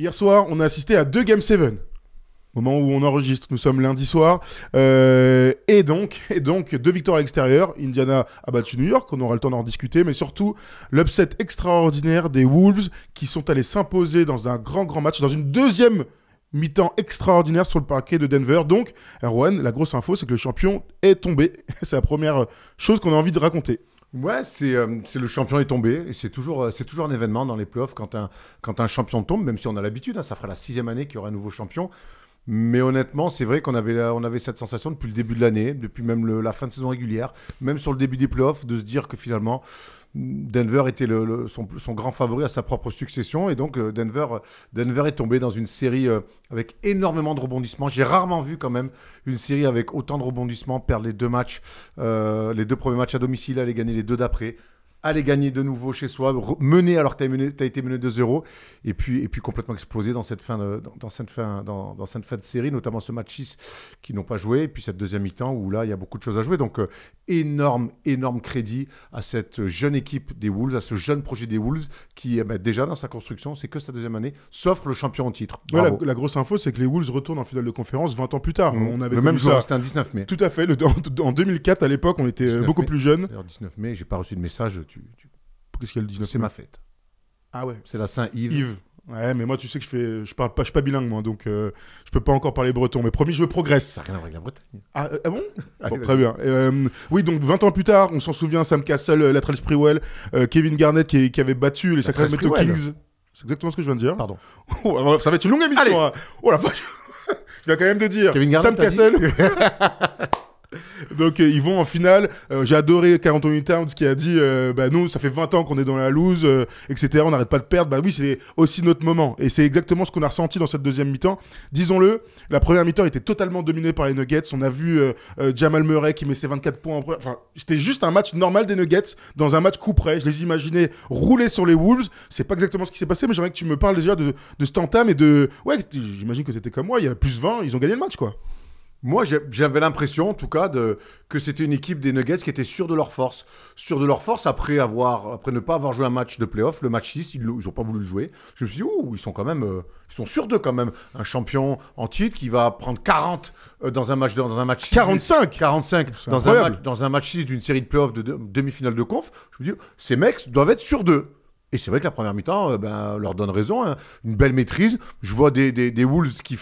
Hier soir, on a assisté à deux Game 7. Moment où on enregistre, nous sommes lundi soir. Euh, et donc, et donc, deux victoires à l'extérieur. Indiana a battu New York, on aura le temps d'en discuter, mais surtout l'upset extraordinaire des Wolves qui sont allés s'imposer dans un grand, grand match, dans une deuxième mi-temps extraordinaire sur le parquet de Denver. Donc, Erwan, la grosse info, c'est que le champion est tombé. c'est la première chose qu'on a envie de raconter. Ouais, euh, c'est le champion est tombé. et C'est toujours, euh, toujours un événement dans les playoffs quand un, quand un champion tombe, même si on a l'habitude. Hein, ça fera la sixième année qu'il y aura un nouveau champion. Mais honnêtement, c'est vrai qu'on avait, avait cette sensation depuis le début de l'année, depuis même la fin de saison régulière, même sur le début des playoffs, de se dire que finalement, Denver était son, grand favori à sa propre succession. Et donc, euh, Denver, Denver est tombé dans une série euh, avec énormément de rebondissements. J'ai rarement vu, quand même, une série avec autant de rebondissements, perdre les deux matchs, euh, les deux premiers matchs à domicile, aller gagner les deux d'après aller gagner de nouveau chez soi, mener alors que tu as, été mené 2-0, et puis, et puis complètement explosé dans cette fin de, dans, cette fin, dans, cette fin de série, notamment ce match 6 qui n'ont pas joué, et puis cette deuxième mi-temps où là, il y a beaucoup de choses à jouer. Donc, euh, énorme, énorme crédit à cette jeune équipe des Wolves, à ce jeune projet des Wolves qui est eh ben, déjà dans sa construction, c'est que sa deuxième année, sauf le champion en titre. la, grosse info, c'est que les Wolves retournent en finale de conférence 20 ans plus tard. Mmh. On avait le même jour, c'était un 19 mai. Tout à fait, le, en, 2004, à l'époque, on était euh, beaucoup plus jeunes. 19 mai, j'ai pas reçu de message tu, Qu'est-ce qu'elle dit a C'est ma fête. Ah ouais C'est la Saint-Yves. Yves. Ouais, mais moi, tu sais que je fais, je parle pas, je suis pas bilingue, moi, donc euh, je peux pas encore parler breton. Mais promis, je progresse. Ça n'a rien à voir avec la Bretagne. Ah, euh, ah bon, ah, Très bien. Euh, oui, donc 20 ans plus tard, on s'en souvient, Sam Castle, Latrell Sprewell, Kevin Garnett qui, avait battu les Sacramento Kings. C'est exactement ce que je viens de dire. Pardon. Oh, ça va être une longue émission. Hein. Oh la vache. je quand même de dire. Kevin Garnett, Sam Castle. Donc euh, ils vont en finale. Euh, j'ai adoré 41 Towns qui a dit euh, bah nous ça fait 20 ans qu'on est dans la loose etc. On n'arrête pas de perdre. Bah oui c'est aussi notre moment et c'est exactement ce qu'on a ressenti dans cette deuxième mi-temps. Disons-le, la première mi-temps était totalement dominée par les Nuggets. On a vu Jamal Murray qui met ses 24 points. Enfin c'était juste un match normal des Nuggets dans un match coup près. Je les imaginais rouler sur les Wolves. C'est pas exactement ce qui s'est passé mais j'aimerais que tu me parles déjà de, de et de ouais j'imagine que t'étais comme moi. Il y a plus 20. Ils ont gagné le match quoi. Moi, j'avais l'impression, en tout cas, de, que c'était une équipe des Nuggets qui était sûre de leur force. Sûre de leur force après, avoir, après ne pas avoir joué un match de playoff. Le match 6, ils n'ont pas voulu le jouer. Je me suis dit, ils sont quand même. Euh, ils sont sûrs d'eux quand même. Un champion en titre qui va prendre 40 euh, dans un match dans un match 45 6, 45 dans un match, dans un match 6 d'une série de playoffs de, de demi-finale de conf. Je me dis, ces mecs doivent être sûrs d'eux. Et c'est vrai que la première mi-temps euh, ben, leur donne raison. Hein. Une belle maîtrise. Je vois des, des, des Wolves qui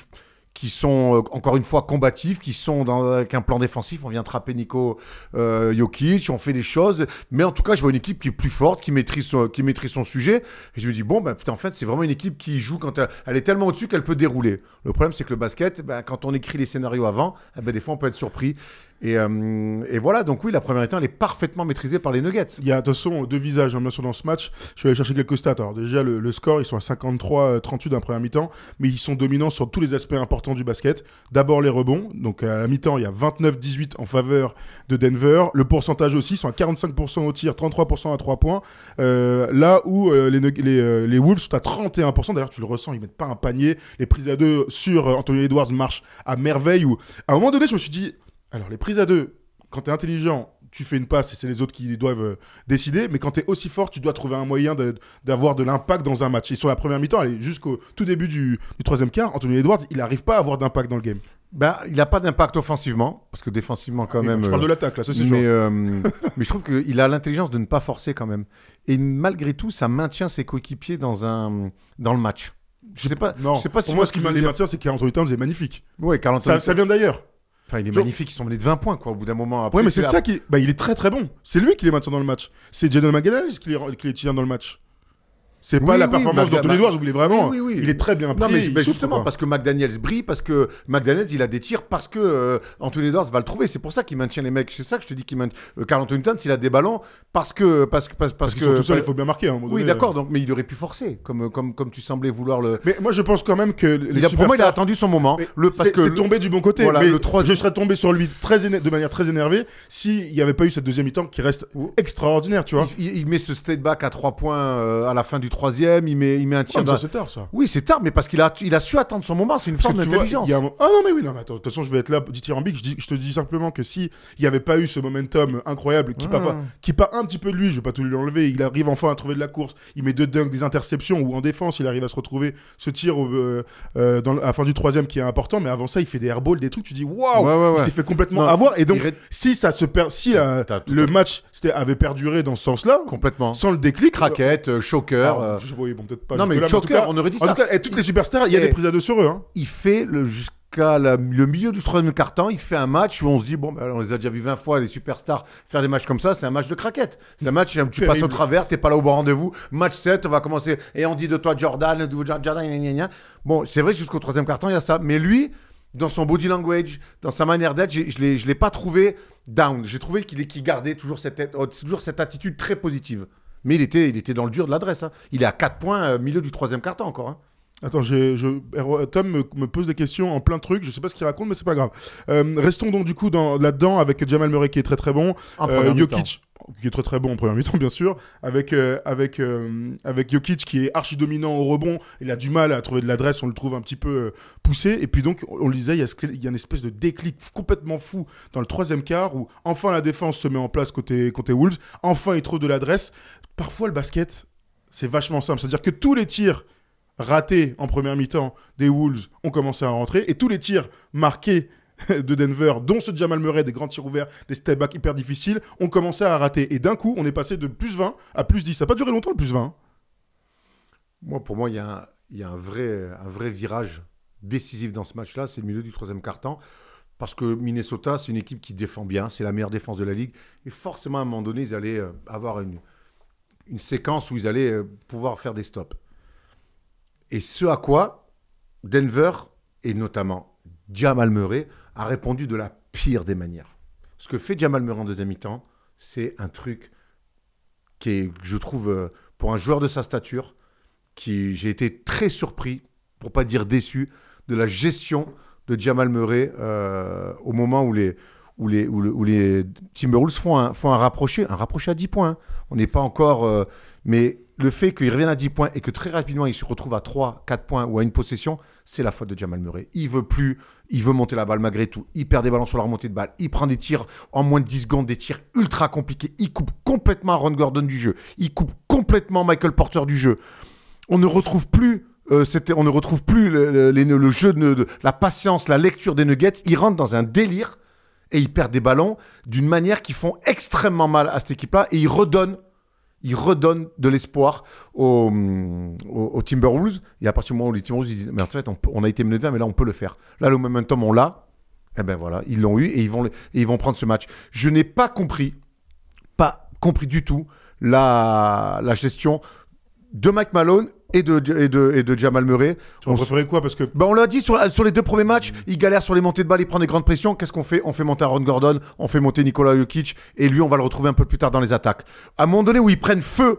qui sont euh, encore une fois combatifs, qui sont dans, avec un plan défensif. On vient attraper Nico euh, Jokic, on fait des choses. Mais en tout cas, je vois une équipe qui est plus forte, qui maîtrise son, qui maîtrise son sujet. Et je me dis, bon, ben, en fait, c'est vraiment une équipe qui joue quand elle, est tellement au-dessus qu'elle peut dérouler. Le problème, c'est que le basket, ben, quand on écrit les scénarios avant, eh ben, des fois, on peut être surpris. Euh, et, voilà, donc oui, la première mi-temps, elle est parfaitement maîtrisée par les Nuggets. Il y a de toute façon deux visages hein, bien sûr, dans ce match. Je vais aller chercher quelques stats. Alors déjà, le, score, ils sont à 53-38 d'un premier mi-temps, mais ils sont dominants sur tous les aspects importants du basket. D'abord les rebonds. Donc à la mi-temps, il y a 29-18 en faveur de Denver. Le pourcentage aussi, ils sont à 45% au tir, 33% à 3 points. Euh, là où euh, les, les, Wolves sont à 31%. D'ailleurs, tu le ressens, ils mettent pas un panier. Les prises à deux sur Anthony Edwards marchent à merveille. à un moment donné, je me suis dit alors, les prises à deux, quand tu es intelligent, tu fais une passe et c'est les autres qui doivent euh, décider. Mais quand tu es aussi fort, tu dois trouver un moyen d'avoir de, l'impact dans un match. Et sur la première mi-temps, jusqu'au tout début du, troisième quart, Anthony Edwards, il n'arrive pas à avoir d'impact dans le game. Bah, il n'a pas d'impact offensivement, parce que défensivement, quand ah même. je parle de euh, l'attaque, là, c'est mais, euh, mais je trouve qu'il a l'intelligence de ne pas forcer, quand même. Et malgré tout, ça maintient ses coéquipiers dans, un, dans le match. Je sais pas. pas Pour moi, ce qui les maintient, c'est qu'Anthony Towns est magnifique. Ouais, ça vient d'ailleurs il est magnifique, ils sont menés de 20 points quoi, au bout d'un moment. Après, mais c'est ça qui. Bah, il est très très bon. C'est lui qui les maintient dans le match. C'est Jaden Magalhaes qui est qui les tient dans le match. C'est pas la performance oui, d'Anthony Edwards, vous voulez vraiment. il est très bien pris. Non, mais, justement, parce que McDaniels brille, parce que McDaniels, il a des tirs, parce que euh, Edwards va le trouver. C'est pour ça qu'il maintient les mecs. C'est ça que je te dis qu'il maintient. Euh, Carl Anthony il a des ballons, parce que. Parce, parce, parce, que. tout il faut bien marquer. Hein, oui, d'accord, euh. donc, mais il aurait pu forcer, comme, euh, comme, comme tu semblais vouloir le. Mais moi, je pense quand même que. Les pour moi, il a attendu son moment. Le, parce que. C'est tombé du bon côté. le 3... Je serais tombé sur lui très de manière très énervée s'il n'y avait pas eu cette deuxième mi-temps qui reste extraordinaire, tu vois. Il, met ce step back à 3 points euh, à la fin du troisième, il met, il met un tir. Ah, c'est tard, ça. Oui, c'est tard, mais parce qu'il a, il a su attendre son moment, c'est une forme d'intelligence. Ah non, mais oui, non, mais de toute façon, je vais être là dithyrambique. Je, je te dis simplement que si il n'y avait pas eu ce momentum incroyable qui, mmh. Ah. part, qui un petit peu de lui, je vais pas tout lui enlever, il arrive enfin à trouver de la course, il met deux dunks, des interceptions, ou en défense, il arrive à se retrouver ce tir euh, euh, dans, à la fin du troisième qui est important, mais avant ça, il fait des airballs, des trucs, tu dis waouh, il s'est fait complètement avoir. Et donc, si ça se si euh, le match avait perduré dans ce sens-là, complètement, sans le déclic, raquette, choker, euh, oui, peut-être pas. Non, mais, cas, on aurait et toutes les superstars, il y a des prises à deux sur eux. Hein. Il fait le jusqu'à le milieu du troisième carton, il fait un match où on se dit bon, ben, on les a déjà vus 20 fois les superstars faire des matchs comme ça, c'est un match de craquette. C'est un match où tu passes au travers, t'es pas là au bon rendez-vous. Match 7, on va commencer et on dit de toi Jordan, Jordan, Bon, c'est vrai jusqu'au troisième carton il y a ça, mais lui, dans son body language, dans sa manière d'être, je ne l'ai pas trouvé down. J'ai trouvé qu'il qui gardait toujours cette, toujours cette attitude très positive. Mais il était, il était dans le dur de l'adresse. Hein. Il est à 4 points, au euh, milieu du troisième quart temps encore. Hein. Attends, je, euh, Tom me, pose des questions en plein truc, je sais pas ce qu'il raconte, mais c'est pas grave. Euh, restons donc du coup là-dedans avec Jamal Murray qui est très très bon. Euh, Jokic, qui est très très bon en première mi-temps bien sûr, avec, euh, avec, euh, avec Jokic qui est archi dominant au rebond, il a du mal à trouver de l'adresse, on le trouve un petit peu euh, poussé, et puis donc on le disait, il y, a, une espèce de déclic complètement fou dans le troisième quart où enfin la défense se met en place côté, côté Wolves, enfin il trouve de l'adresse. Parfois le basket, c'est vachement simple, c'est-à-dire que tous les tirs ratés en première mi-temps des Wolves ont commencé à rentrer, et tous les tirs marqués de Denver, dont ce Jamal Murray, des grands tirs ouverts, des step back hyper difficiles, ont commencé à rater. Et d'un coup, on est passé de plus 20 à plus 10. Ça n'a pas duré longtemps, le plus 20. Hein. Moi, pour moi, il y a, un, vrai, virage décisif dans ce match-là. C'est le milieu du troisième quart-temps. Parce que Minnesota, c'est une équipe qui défend bien. C'est la meilleure défense de la ligue. Et forcément, à un moment donné, ils allaient euh, avoir une, une séquence où ils allaient euh, pouvoir faire des stops. Et ce à quoi Denver, et notamment Jamal Murray, a répondu de la pire des manières. Ce que fait Jamal Murray en deuxième mi-temps, c'est un truc qui est, je trouve, euh, pour un joueur de sa stature, qui j'ai été très surpris, pour pas dire déçu, de la gestion de Jamal Murray euh, au moment où les, où les, les Timberwolves font un, font un rapproché, un rapproché à 10 points. Hein. On n'est pas encore. Euh, mais le fait qu'il revienne à 10 points et que très rapidement il se retrouve à 3, 4 points ou à une possession, c'est la faute de Jamal Murray. Il veut plus, il veut monter la balle malgré tout. Il perd des ballons sur la remontée de balle. Il prend des tirs en moins de 10 secondes, des tirs ultra compliqués. Il coupe complètement Ron Gordon du jeu. Il coupe complètement Michael Porter du jeu. On ne retrouve plus euh, on ne retrouve plus le, jeu de, la patience, la lecture des nuggets. Il rentre dans un délire et il perd des ballons d'une manière qui font extrêmement mal à cette équipe-là et il redonne il redonne de l'espoir aux, Timberwolves. Et à partir du moment où les Timberwolves disent Mais en fait, on, a été mené de mais là, on peut le faire. Là, le momentum, on l'a. Et eh ben voilà, ils l'ont eu et ils, vont ils vont prendre ce match. Je n'ai pas compris, pas compris du tout, la, la gestion de Mike Malone et de, et de, et de Jamal Murray. on préférait quoi parce que... Bah, on l'a dit sur, les deux premiers matchs, il galère sur les montées de balles, il prend des grandes pressions. Qu'est-ce qu'on fait On fait monter Aaron Gordon, on fait monter Nikola Jokic et lui, on va le retrouver un peu plus tard dans les attaques. À un moment donné où ils prennent feu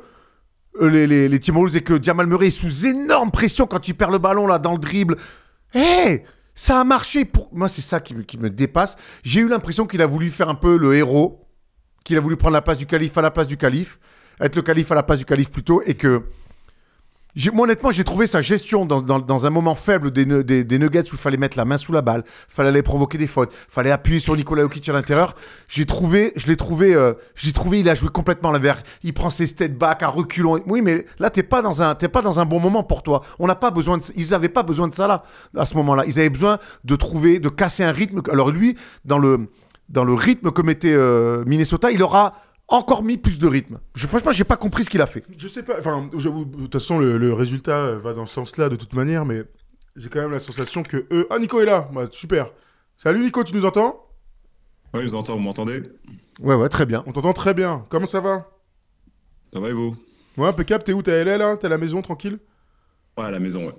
euh, les, les, les et que Jamal Murray est sous énorme pression quand il perd le ballon là dans le dribble. Hé eh, Ça a marché pour... Moi, c'est ça qui, qui me dépasse. J'ai eu l'impression qu'il a voulu faire un peu le héros, qu'il a voulu prendre la place du calife à la place du calife, être le calife à la place du calife plutôt, et que moi, honnêtement, j'ai trouvé sa gestion dans, dans, un moment faible des, des, nuggets où il fallait mettre la main sous la balle, fallait aller provoquer des fautes, fallait appuyer sur Nicolas Jokic à l'intérieur. J'ai trouvé, je l'ai trouvé, euh, j'ai trouvé, il a joué complètement l'inverse. Il prend ses step back à reculons. Oui, mais là, t'es pas dans un, t'es pas dans un bon moment pour toi. On n'a pas besoin ils n'avaient pas besoin de ça là, à ce moment-là. Ils avaient besoin de trouver, de casser un rythme. Alors lui, dans le, dans le rythme que mettait euh, Minnesota, il aura encore mis plus de rythme. Je, franchement, j'ai pas compris ce qu'il a fait. Je sais pas. Enfin, de toute façon, le, résultat euh, va dans ce sens-là de toute manière, mais j'ai quand même la sensation que eux. Ah, Nico est là. super. Salut Nico, tu nous entends Oui, je vous entends. Vous m'entendez Ouais, ouais, très bien. On t'entend très bien. Comment ça va Ça va et vous Ouais, impeccable. T'es où T'es à LL là hein T'es à la maison tranquille Ouais, à la maison, ouais.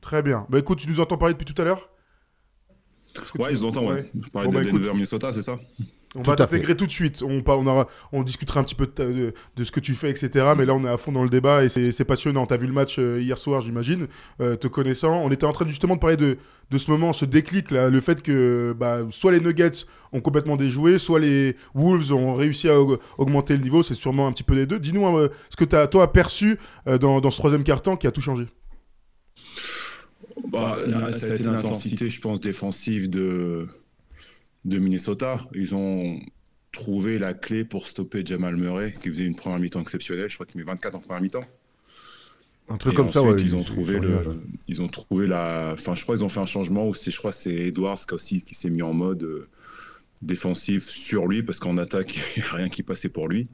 Très bien. Bah écoute, tu nous entends parler depuis tout à l'heure Ouais, je vous entends, ouais. Je parlais de bah, Minnesota, c'est ça on va t'intégrer tout de suite. On, on, on discutera un petit peu de, ce que tu fais, etc. Mm. Mais là, on est à fond dans le débat et c'est passionnant. Tu as vu le match euh, hier soir, j'imagine, euh, te connaissant. On était en train justement de parler de, ce moment, ce déclic, le fait que bah, soit les Nuggets ont complètement déjoué, soit les Wolves ont réussi à augmenter le niveau. C'est sûrement un petit peu les deux. Dis-nous hein, euh, ce que tu as, toi, perçu dans, ce troisième quart-temps qui a tout changé. Bah, je pense, défensive de de Minnesota. Ils ont trouvé la clé pour stopper Jamal Murray, qui faisait une première mi-temps exceptionnelle. Je crois qu'il met 24 en première mi-temps. Un truc comme ça, ouais. Ils, ont trouvé le, ils ont trouvé la. Enfin, je crois qu'ils ont fait un changement où c'est, je crois, c'est Edwards qui aussi qui s'est mis en mode euh, défensif sur lui parce qu'en attaque, il n'y a rien qui passait pour lui.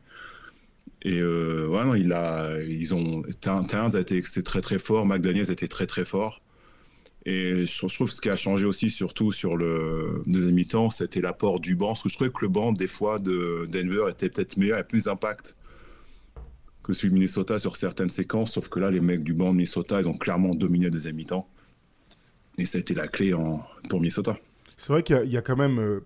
Et euh, ouais, il a, ils ont. Tintin a été très très fort, McDaniels a été très très fort. Et je trouve que ce qui a changé aussi, surtout sur le deuxième mi-temps, c'était l'apport du banc. Parce que je trouvais que le banc, des fois, de Denver était peut-être meilleur et plus impact que celui de Minnesota sur certaines séquences. Sauf que là, les mecs du banc de Minnesota, ils ont clairement dominé le deuxième mi-temps. Et ça a été la clé en... pour Minnesota. C'est vrai qu'il y, a quand même euh,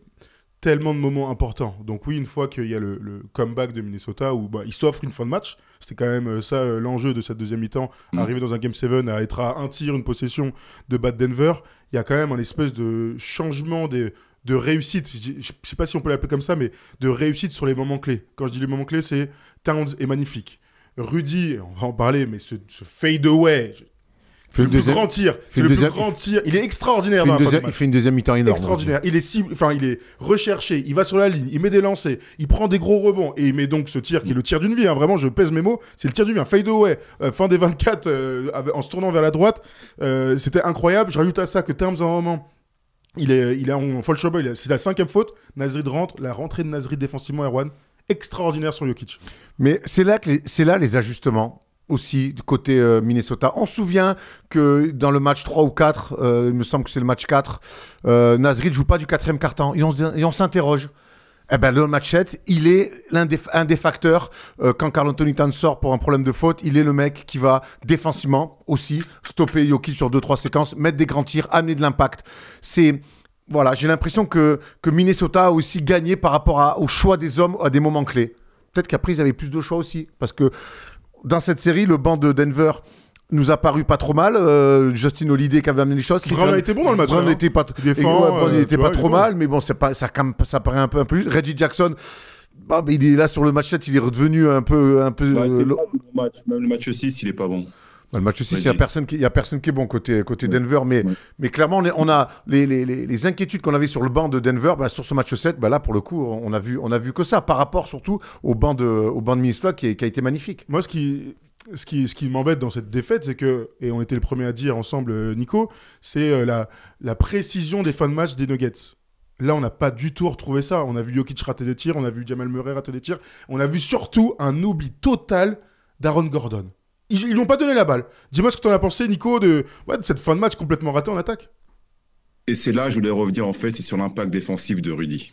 tellement de moments importants. Donc oui, une fois qu'il y a le, comeback de Minnesota, où bah, il ils s'offrent une fin de match, c'était quand même euh, ça euh, l'enjeu de cette deuxième mi-temps, mm. arriver dans un Game 7 à être à un tir, une possession de battre Denver, il y a quand même un espèce de changement des, de réussite, je ne sais pas si on peut l'appeler comme ça, mais de réussite sur les moments clés. Quand je dis les moments clés, c'est Towns est magnifique. Rudy, on va en parler, mais ce, ce fade away, c'est le plus grand tir. C'est le plus grand tir. Il est extraordinaire. il fait une deuxième mi-temps énorme. Extraordinaire. Il est enfin il est recherché. Il va sur la ligne. Il met des lancers. Il prend des gros rebonds et il met donc ce tir qui est le tir d'une vie. Hein. Vraiment, je pèse mes mots. C'est le tir d'une vie. Un fade euh, fin des 24 euh, en se tournant vers la droite. Euh, c'était incroyable. Je rajoute à ça que Terms en moment. Il est, il est en fall trouble, c'est la cinquième faute. Nazrid rentre, la rentrée de Nazrid défensivement, Erwan, extraordinaire sur Jokic. Mais c'est là, que c'est là les ajustements aussi du côté euh, Minnesota. On se souvient que dans le match 3 ou 4, euh, il me semble que c'est le match 4, Nasri ne joue pas du quatrième carton et on s'interroge. et eh ben, le match 7, il est l'un des, un des facteurs. Euh, quand Carl Anthony Tan sort pour un problème de faute, il est le mec qui va défensivement aussi stopper Jokic sur 2-3 séquences, mettre des grands tirs, amener de l'impact. C'est. Voilà, j'ai l'impression que, que Minnesota a aussi gagné par rapport à, au choix des hommes à des moments clés. Peut-être qu'après, ils avaient plus de choix aussi. Parce que dans cette série, le banc de Denver nous a paru pas trop mal. Euh, Justin Holiday qui avait amené les choses. qui a été bon dans le match. Brown n'était pas, il était pas euh, trop mal, mais bon, pas, ça, ça paraît un peu, un Reggie Jackson. il est là sur le match 7, il est redevenu un peu. Un peu bah, euh, Même le match 6, il est pas bon le match 6, il n'y a, personne qui, y a personne qui est bon côté, côté Denver, mais, mais clairement, on, a les, les, les, inquiétudes qu'on avait sur le banc de Denver, bah, sur ce match 7, bah, là, pour le coup, on a, vu, on a vu que ça, par rapport surtout au banc de, au banc de Minnesota qui, qui a été magnifique. Moi, ce qui, ce qui, ce qui m'embête dans cette défaite, c'est que, et on était le premier à dire ensemble, euh, Nico, c'est euh, la, la précision des fins de match des Nuggets. Là, on n'a pas du tout retrouvé ça. On a vu Jokic rater des tirs, on a vu Jamal Murray rater des tirs, on a vu surtout un oubli total d'Aaron Gordon. Ils ne lui pas donné la balle. Dis-moi ce que tu en as pensé, Nico, de, cette fin de match complètement ratée en attaque. Et c'est là, je voulais revenir en fait sur l'impact défensif de Rudy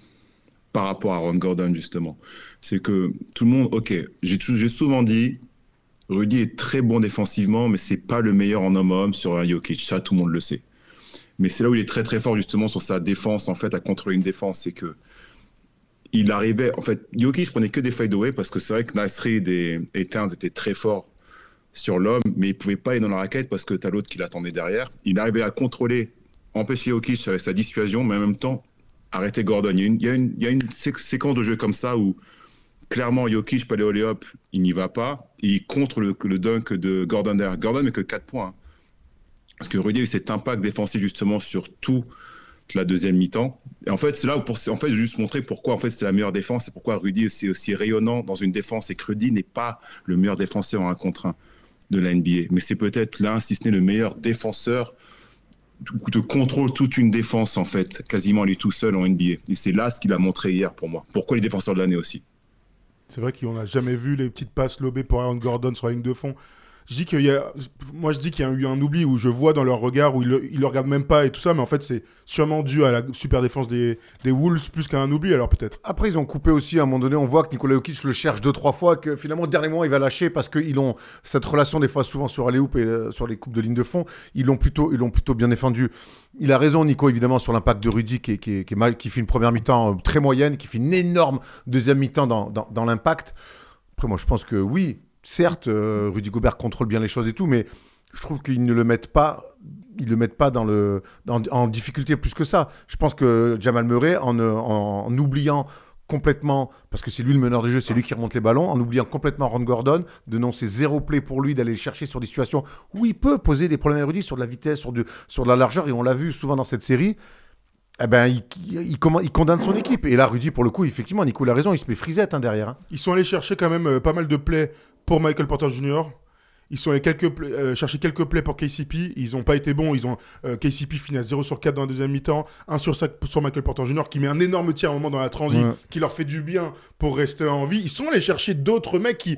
par rapport à Ron Gordon justement. C'est que tout le monde, ok, j'ai souvent dit, Rudy est très bon défensivement, mais c'est pas le meilleur en homme-homme sur un Jokic, ça tout le monde le sait. Mais c'est là où il est très très fort justement sur sa défense en fait à contrôler une défense, c'est que il arrivait, en fait, Jokic prenait que des fade-away parce que c'est vrai que Nasri et, et étaient très forts sur l'homme, mais il pouvait pas aller dans la raquette parce que tu as l'autre qui l'attendait derrière. Il arrivait à contrôler, empêcher Jokic avec sa dissuasion, mais en même temps arrêter Gordon. Il y a une, il séquence de jeu comme ça où clairement Jokic pas il n'y va pas, il contre le, dunk de Gordon Gordon n'est que 4 points. Hein. Parce que Rudy a eu cet impact défensif justement sur tout la deuxième mi-temps. Et en fait, c'est là où en fait, je vais juste montrer pourquoi en fait c'est la meilleure défense et pourquoi Rudy aussi aussi rayonnant dans une défense et que Rudy n'est pas le meilleur défenseur en un contre un de la NBA. Mais c'est peut-être là, si ce n'est le meilleur défenseur de contrôle toute une défense en fait, quasiment lui tout seul en NBA. Et c'est là ce qu'il a montré hier pour moi. Pourquoi les défenseurs de l'année aussi c'est vrai qu'on n'a jamais vu les petites passes lobées pour Aaron Gordon sur la ligne de fond je dis qu'il y a, moi je dis qu'il y a eu un oubli où je vois dans leur regard où ils le, le regardent même pas et tout ça, mais en fait c'est sûrement dû à la super défense des, des Wolves plus qu'à un oubli alors peut-être. Après ils ont coupé aussi à un moment donné, on voit que Nikola Jokic le cherche deux trois fois, que finalement dernièrement il va lâcher parce qu'ils ont cette relation des fois souvent sur Aléoup et euh, sur les coupes de ligne de fond, ils l'ont plutôt, ils l'ont plutôt bien défendu. Il a raison Nico évidemment sur l'impact de Rudy qui, qui, qui fait une première mi-temps euh, très moyenne, qui fait une énorme deuxième mi-temps dans, dans, dans l'impact. Après moi je pense que oui, certes, euh, Rudy Gobert contrôle bien les choses et tout, mais je trouve qu'ils ne le mettent pas, ils le mettent pas dans le, en difficulté plus que ça. Je pense que Jamal Murray, en, oubliant complètement, parce que c'est lui le meneur de jeu, c'est lui qui remonte les ballons, en oubliant complètement Ron Gordon, de non, zéro play pour lui d'aller chercher sur des situations où il peut poser des problèmes à Rudy sur de la vitesse, sur de, sur de la largeur, et on l'a vu souvent dans cette série eh ben, il, il, il, condamne son équipe. Et là, Rudy, pour le coup, effectivement, Nicolas a raison, il se met frisette hein, derrière. Hein. Ils sont allés chercher quand même euh, pas mal de plaies pour Michael Porter Jr. Ils sont allés quelques euh, chercher quelques plays pour KCP. Ils n'ont pas été bons. Ils ont euh, KCP finit à 0 sur 4 dans la deuxième mi-temps, 1 sur 5 sur Michael Porter Jr. qui met un énorme tir à un moment dans la transit, qui leur fait du bien pour rester en vie. Ils sont allés chercher d'autres mecs qui,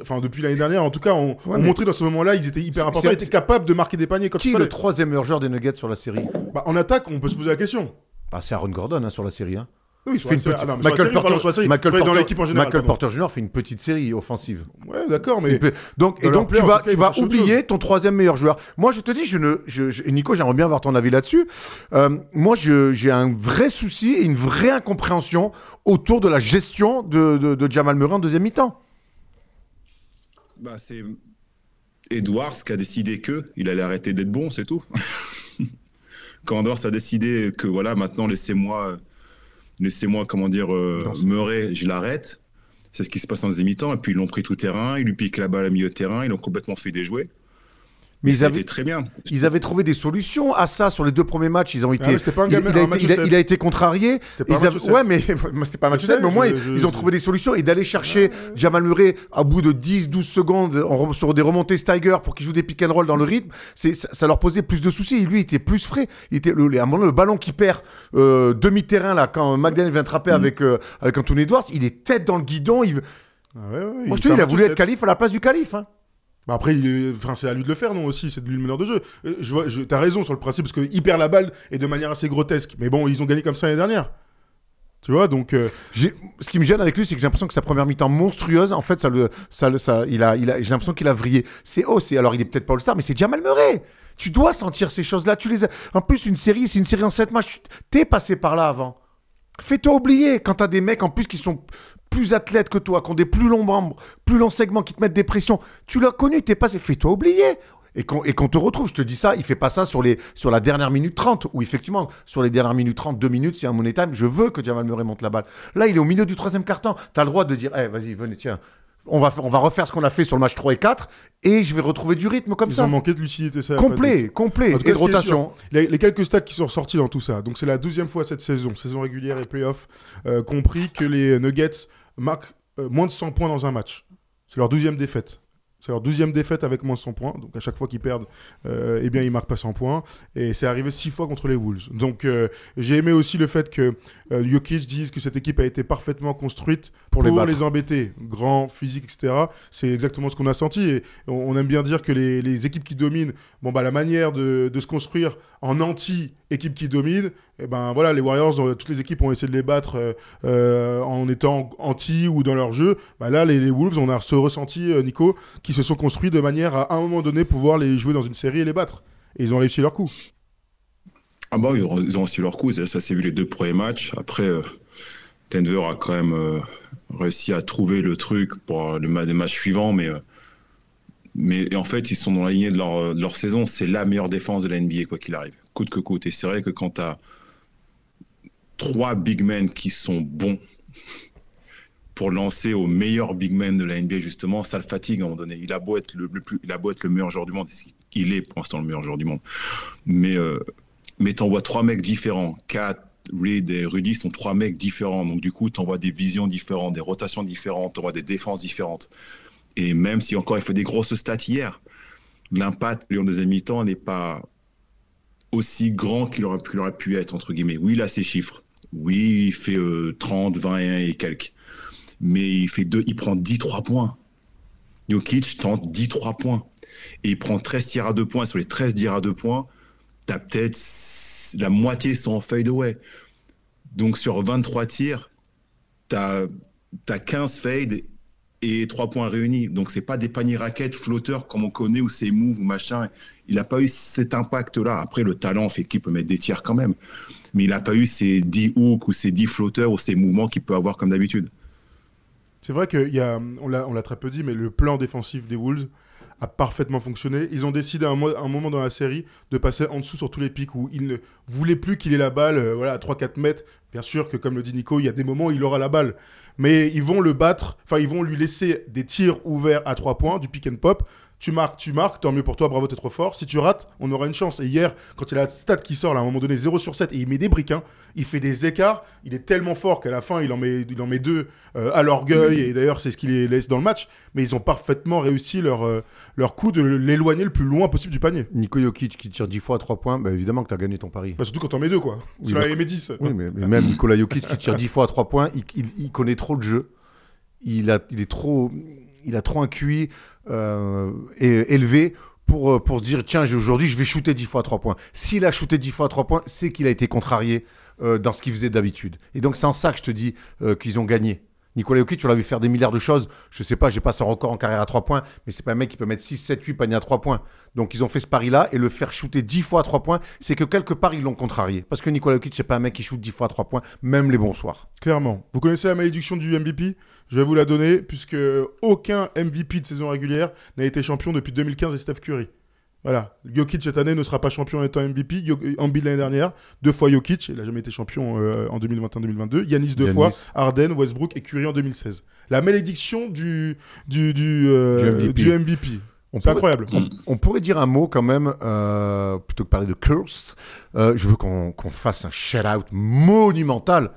enfin depuis l'année dernière en tout cas, ont, montré dans ce moment-là, ils étaient hyper importants, ils étaient capables de marquer des paniers. Quand qui est le troisième meilleur des Nuggets sur la série bah, En attaque, on peut se poser la question. Bah, c'est Aaron Gordon hein, sur la série. Hein. Ah Michael, Porter... Jr. fait une petite série offensive. Ouais, d'accord, mais donc et donc tu vas tu vas oublier ton troisième meilleur joueur. Moi, je te dis, je ne, Nico, j'aimerais bien avoir ton avis là-dessus. Euh, moi, j'ai un vrai souci et une vraie incompréhension autour de la gestion de, de, Jamal Murray en deuxième mi-temps. Bah, c'est Edwards qui a décidé que il allait arrêter d'être bon, c'est tout. Quand Edwards a décidé que voilà, maintenant laissez-moi laissez-moi, comment dire, euh, meurer, je l'arrête. C'est ce qui se passe en demi-temps. Et puis ils l'ont pris tout terrain, ils lui piquent la balle à milieu de terrain, ils l'ont complètement fait déjouer. Mais ils avaient, très bien. ils avaient trouvé des solutions à ça sur les deux premiers matchs. Ils ont ah, été, il, a été contrarié. ouais, mais c'était pas un match mais au moins ils ont trouvé des solutions et d'aller chercher Jamal Murray à bout de 10-12 secondes sur des remontées Steiger pour qu'il joue des pick and roll dans le rythme. ça, leur posait plus de soucis. Lui, il était plus frais. Il était le, à un moment le ballon qui perd euh, demi terrain là quand McDaniel vient trapper mm. euh, avec Anthony Edwards, il est tête dans le guidon. Il... Ah moi, je te dis, il a voulu être calife à la place du calife. Hein. Bah après, c'est à lui de le faire, non aussi, c'est de lui le meneur de jeu. Euh, je vois, t'as raison sur le principe, parce qu'il perd la balle et de manière assez grotesque. Mais bon, ils ont gagné comme ça l'année dernière. Tu vois, donc. Euh, ce qui me gêne avec lui, c'est que j'ai l'impression que sa première mi-temps monstrueuse, en fait, ça le, il a, j'ai l'impression qu'il a vrillé. C'est oh, alors il est peut-être pas le star mais c'est mal Murray. Tu dois sentir ces choses-là. Tu les En plus, une série, c'est une série en 7 matchs. T'es passé par là avant. Fais-toi oublier quand t'as des mecs en plus qui sont plus athlètes que toi, qui ont des plus longs membres, plus longs segments, qui te mettent des pressions. Tu l'as connu, t'es pas... Fais-toi oublier. Et qu'on te retrouve, je te dis ça, il fait pas ça sur, les, sur la dernière minute 30, ou effectivement, sur les dernières minutes 30, 2 minutes, c'est un money time, je veux que Jamal Murray monte la balle. Là, il est au milieu du troisième carton. Tu as le droit de dire, eh, vas-y, venez, tiens, on va, on va refaire ce qu'on a fait sur le match 3 et 4 et je vais retrouver du rythme comme ça. Ils ont manqué de lucidité, ça. Complet, complet, et de rotation. Les, quelques stats qui sont ressortis dans tout ça. Donc, c'est la deuxième fois cette saison, saison régulière et playoff, euh, compris que les Nuggets marquent euh, moins de 100 points dans un match. C'est leur deuxième défaite. C'est leur douzième défaite avec moins de 100 points. Donc à chaque fois qu'ils perdent, euh, eh bien ils marquent pas 100 points. Et c'est arrivé six fois contre les Wolves. Donc euh, j'ai aimé aussi le fait que euh, Jokic dise que cette équipe a été parfaitement construite pour, les, les, embêter. Grand, physique, etc. C'est exactement ce qu'on a senti. Et on, aime bien dire que les, équipes qui dominent, bon bah la manière de, se construire en anti équipe qui domine, et eh ben voilà, les Warriors, euh, toutes les équipes ont essayé de les battre en étant anti ou dans leur jeu. Bah, là, les, Wolves, on a ce ressenti, Nico, qui se sont construits de manière à, un moment donné pouvoir les jouer dans une série et les battre. Et ils ont réussi leur coup. Ah bah ils ont, réussi leur coup. Ça s'est vu les deux premiers matchs. Après, euh, Denver a quand même euh, réussi à trouver le truc pour euh, le, les matchs suivants, mais mais en fait, ils sont dans la lignée de leur, leur saison. C'est la meilleure défense de la NBA, quoi qu'il arrive. Coûte que coûte. Et c'est vrai que quand tu as trois big men qui sont bons, pour lancer au meilleur big man de la NBA, justement, ça le fatigue à un moment donné. Il a beau être le, plus, il a le meilleur joueur du monde, il est pour l'instant le meilleur joueur du monde. Mais, tu euh, mais vois trois mecs différents, quatre, Reed et Rudy sont trois mecs différents. Donc, du coup, tu envoies des visions différentes, des rotations différentes, tu envoies des défenses différentes. Et même si encore il fait des grosses stats hier, l'impact Lyon en deuxième mi-temps n'est pas aussi grand qu'il aurait, aurait, pu être, entre guillemets. Oui, il a ses chiffres. Oui, il fait 30, euh, 21 et quelques mais il fait deux, il prend 10-3 points. Jokic tente 10-3 points. Et il prend 13 tirs à 2 points. Sur les 13 tirs à 2 points, as peut-être la moitié sont en away Donc sur 23 tirs, tu as 15 fades et 3 points réunis. Donc c'est pas des paniers raquettes flotteurs comme on connaît ou ces moves ou machin. Il n'a pas eu cet impact-là. Après, le talent fait qu'il peut mettre des tirs quand même. Mais il n'a pas eu ces 10 hooks ou ces 10 flotteurs ou ces mouvements qu'il peut avoir comme d'habitude. C'est vrai on l'a très peu dit, mais le plan défensif des Wolves a parfaitement fonctionné. Ils ont décidé à un, moment dans la série de passer en dessous sur tous les pics où ils ne voulaient plus qu'il ait la balle euh, voilà, à 3-4 mètres. Bien sûr que, comme le dit Nico, il y a des moments où il aura la balle. Mais ils vont le battre, enfin, ils vont lui laisser des tirs ouverts à 3 points, du pick and pop, tu marques, tu marques, tant mieux pour toi, bravo, t'es trop fort. Si tu rates, on aura une chance. Et hier, quand il a la stat qui sort, à un moment donné, 0 sur 7, et il met des briques, hein, il fait des écarts, il est tellement fort qu'à la fin, il en met, il en met deux euh, à l'orgueil, et d'ailleurs, c'est ce qu'il laisse dans le match. Mais ils ont parfaitement réussi leur, euh, leur coup de l'éloigner le plus loin possible du panier. Nico Jokic qui tire 10 fois à 3 points, bah, évidemment que t'as gagné ton pari. Bah, surtout quand t'en mets deux, quoi. tu bah, mis 10. Oui, mais, même Nikola Jokic qui tire 10 fois à 3 points, il, connaît trop le jeu. Il, a, il est trop il a trop un QI. Euh, élevé pour, euh, pour se dire tiens, aujourd'hui, je vais shooter 10 fois à 3 points. S'il a shooté 10 fois à 3 points, c'est qu'il a été contrarié euh, dans ce qu'il faisait d'habitude. Et donc, c'est en ça que je te dis qu'ils ont gagné. Nicolas Jokic, on l'a vu faire des milliards de choses. Je sais pas, j'ai pas son record en carrière à 3 points, mais c'est pas un mec qui peut mettre 6, 7, 8 paniers à 3 points. Donc ils ont fait ce pari-là et le faire shooter 10 fois à 3 points, c'est que quelque part ils l'ont contrarié. Parce que Nicolas Jokic, c'est pas un mec qui shoot 10 fois à 3 points, même les bons soirs. Clairement. Vous connaissez la malédiction du MVP Je vais vous la donner, puisque aucun MVP de saison régulière n'a été champion depuis 2015 et Steph Curry. Voilà, Jokic cette année ne sera pas champion étant MVP. Embiid l'année dernière, deux fois Jokic, il n'a jamais été champion euh, en 2021-2022. Yanis deux fois, Arden, Westbrook et Curry en 2016. La malédiction du, du, du, euh, MVP. C'est incroyable. On, pourrait dire un mot quand même, euh, plutôt que parler de curse, je veux qu'on fasse un shout-out monumental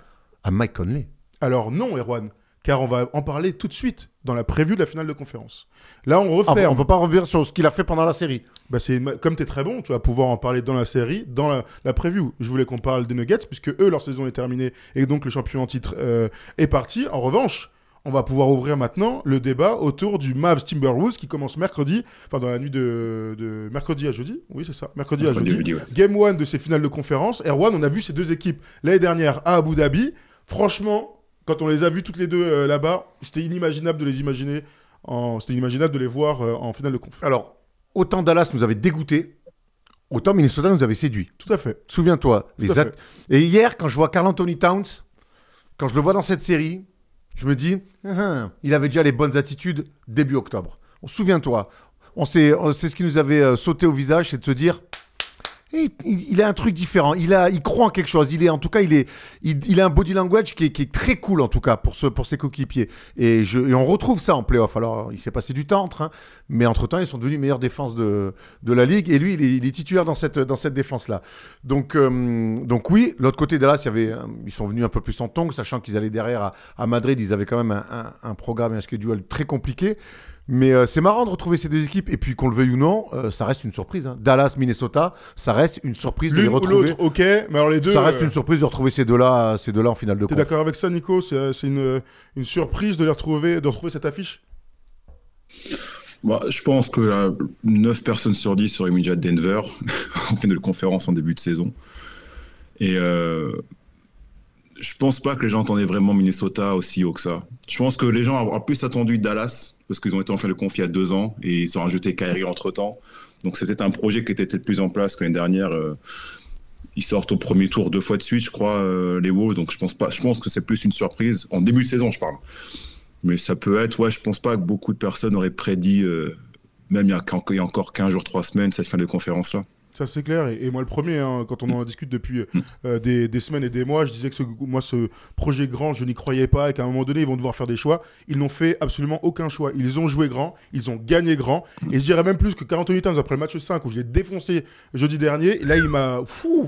à Mike Conley. Alors non, Erwan, car on va en parler tout de suite dans la preview de la finale de conférence. Là, on referme. Ah, on ne peut pas revenir sur ce qu'il a fait pendant la série. Bah, c'est Comme tu es très bon, tu vas pouvoir en parler dans la série, dans la, la Je voulais qu'on parle des Nuggets, puisque eux, leur saison est terminée et donc le champion en titre euh, est parti. En revanche, on va pouvoir ouvrir maintenant le débat autour du Mavs Timberwolves qui commence mercredi, enfin dans la nuit de, mercredi à jeudi, oui c'est ça, mercredi, à jeudi. Game 1 de ces finales de conférence. Erwan, on a vu ces deux équipes l'année dernière à Abu Dhabi. Franchement, quand on les a vus toutes les deux euh, là-bas, c'était inimaginable de les imaginer. C'était inimaginable de les voir euh, en finale de conf. Alors, autant Dallas nous avait dégoûté, autant Minnesota nous avait séduit. Tout à fait. Souviens-toi. Les Et hier, quand je vois Carl Anthony Towns, quand je le vois dans cette série, je me dis, hein, hein, il avait déjà les bonnes attitudes début octobre. Souviens-toi. On sait, euh, c'est ce qui nous avait sauté au visage, c'est de se dire, il, a un truc différent. Il a, il croit en quelque chose. Il est, en tout cas, il est, il, a un body language qui est, qui est, très cool en tout cas pour ce, pour ses coéquipiers. Et, je, et on retrouve ça en playoff. Alors, il s'est passé du temps entre, hein, mais entre temps, ils sont devenus meilleure défense de, de la ligue. Et lui, il est, il est titulaire dans cette, dans cette défense là. Donc, euh, donc oui. L'autre côté Dallas, il y avait, euh, ils sont venus un peu plus en tongs, sachant qu'ils allaient derrière à, à, Madrid. Ils avaient quand même un, un, un programme, un schedule très compliqué. Mais euh, c'est marrant de retrouver ces deux équipes. Et puis, qu'on le veuille ou non, euh, ça reste une surprise. Hein. Dallas, Minnesota, ça reste une surprise de les retrouver. L'autre, ok. Mais alors les deux. Ça reste euh, une surprise de retrouver ces deux-là, ces deux-là en finale de. T'es d'accord avec ça, Nico C'est une, surprise de les retrouver, de retrouver cette affiche. Bah, je pense que 9 personnes sur 10 seraient à Denver en finale de conférence en début de saison. Et je pense pas que les gens attendaient vraiment Minnesota aussi haut que ça. Je pense que les gens ont plus attendu Dallas parce qu'ils ont été en fait le confi à deux ans et ils ont rajouté Kyrie entre temps. Donc c'est peut-être un projet qui était peut-être plus en place que l'année dernière. Euh, ils sortent au premier tour deux fois de suite, je crois, euh, les Wolves. Donc je pense pas. Je pense que c'est plus une surprise en début de saison, je parle. Mais ça peut être. Ouais, je pense pas que beaucoup de personnes auraient prédit, euh, même y, a, il y a encore 15 jours, 3 semaines, cette fin de conférence là. Ça, c'est clair. Et, moi, le premier, hein, quand on en discute depuis euh, euh, des, semaines et des mois, je disais que moi, ce projet grand, je n'y croyais pas et qu'à un moment donné, ils vont devoir faire des choix. Ils n'ont fait absolument aucun choix. Ils ont joué grand, ils ont gagné grand. Et je dirais même plus que 48 ans après le match 5 où je l'ai défoncé jeudi dernier, là, il m'a.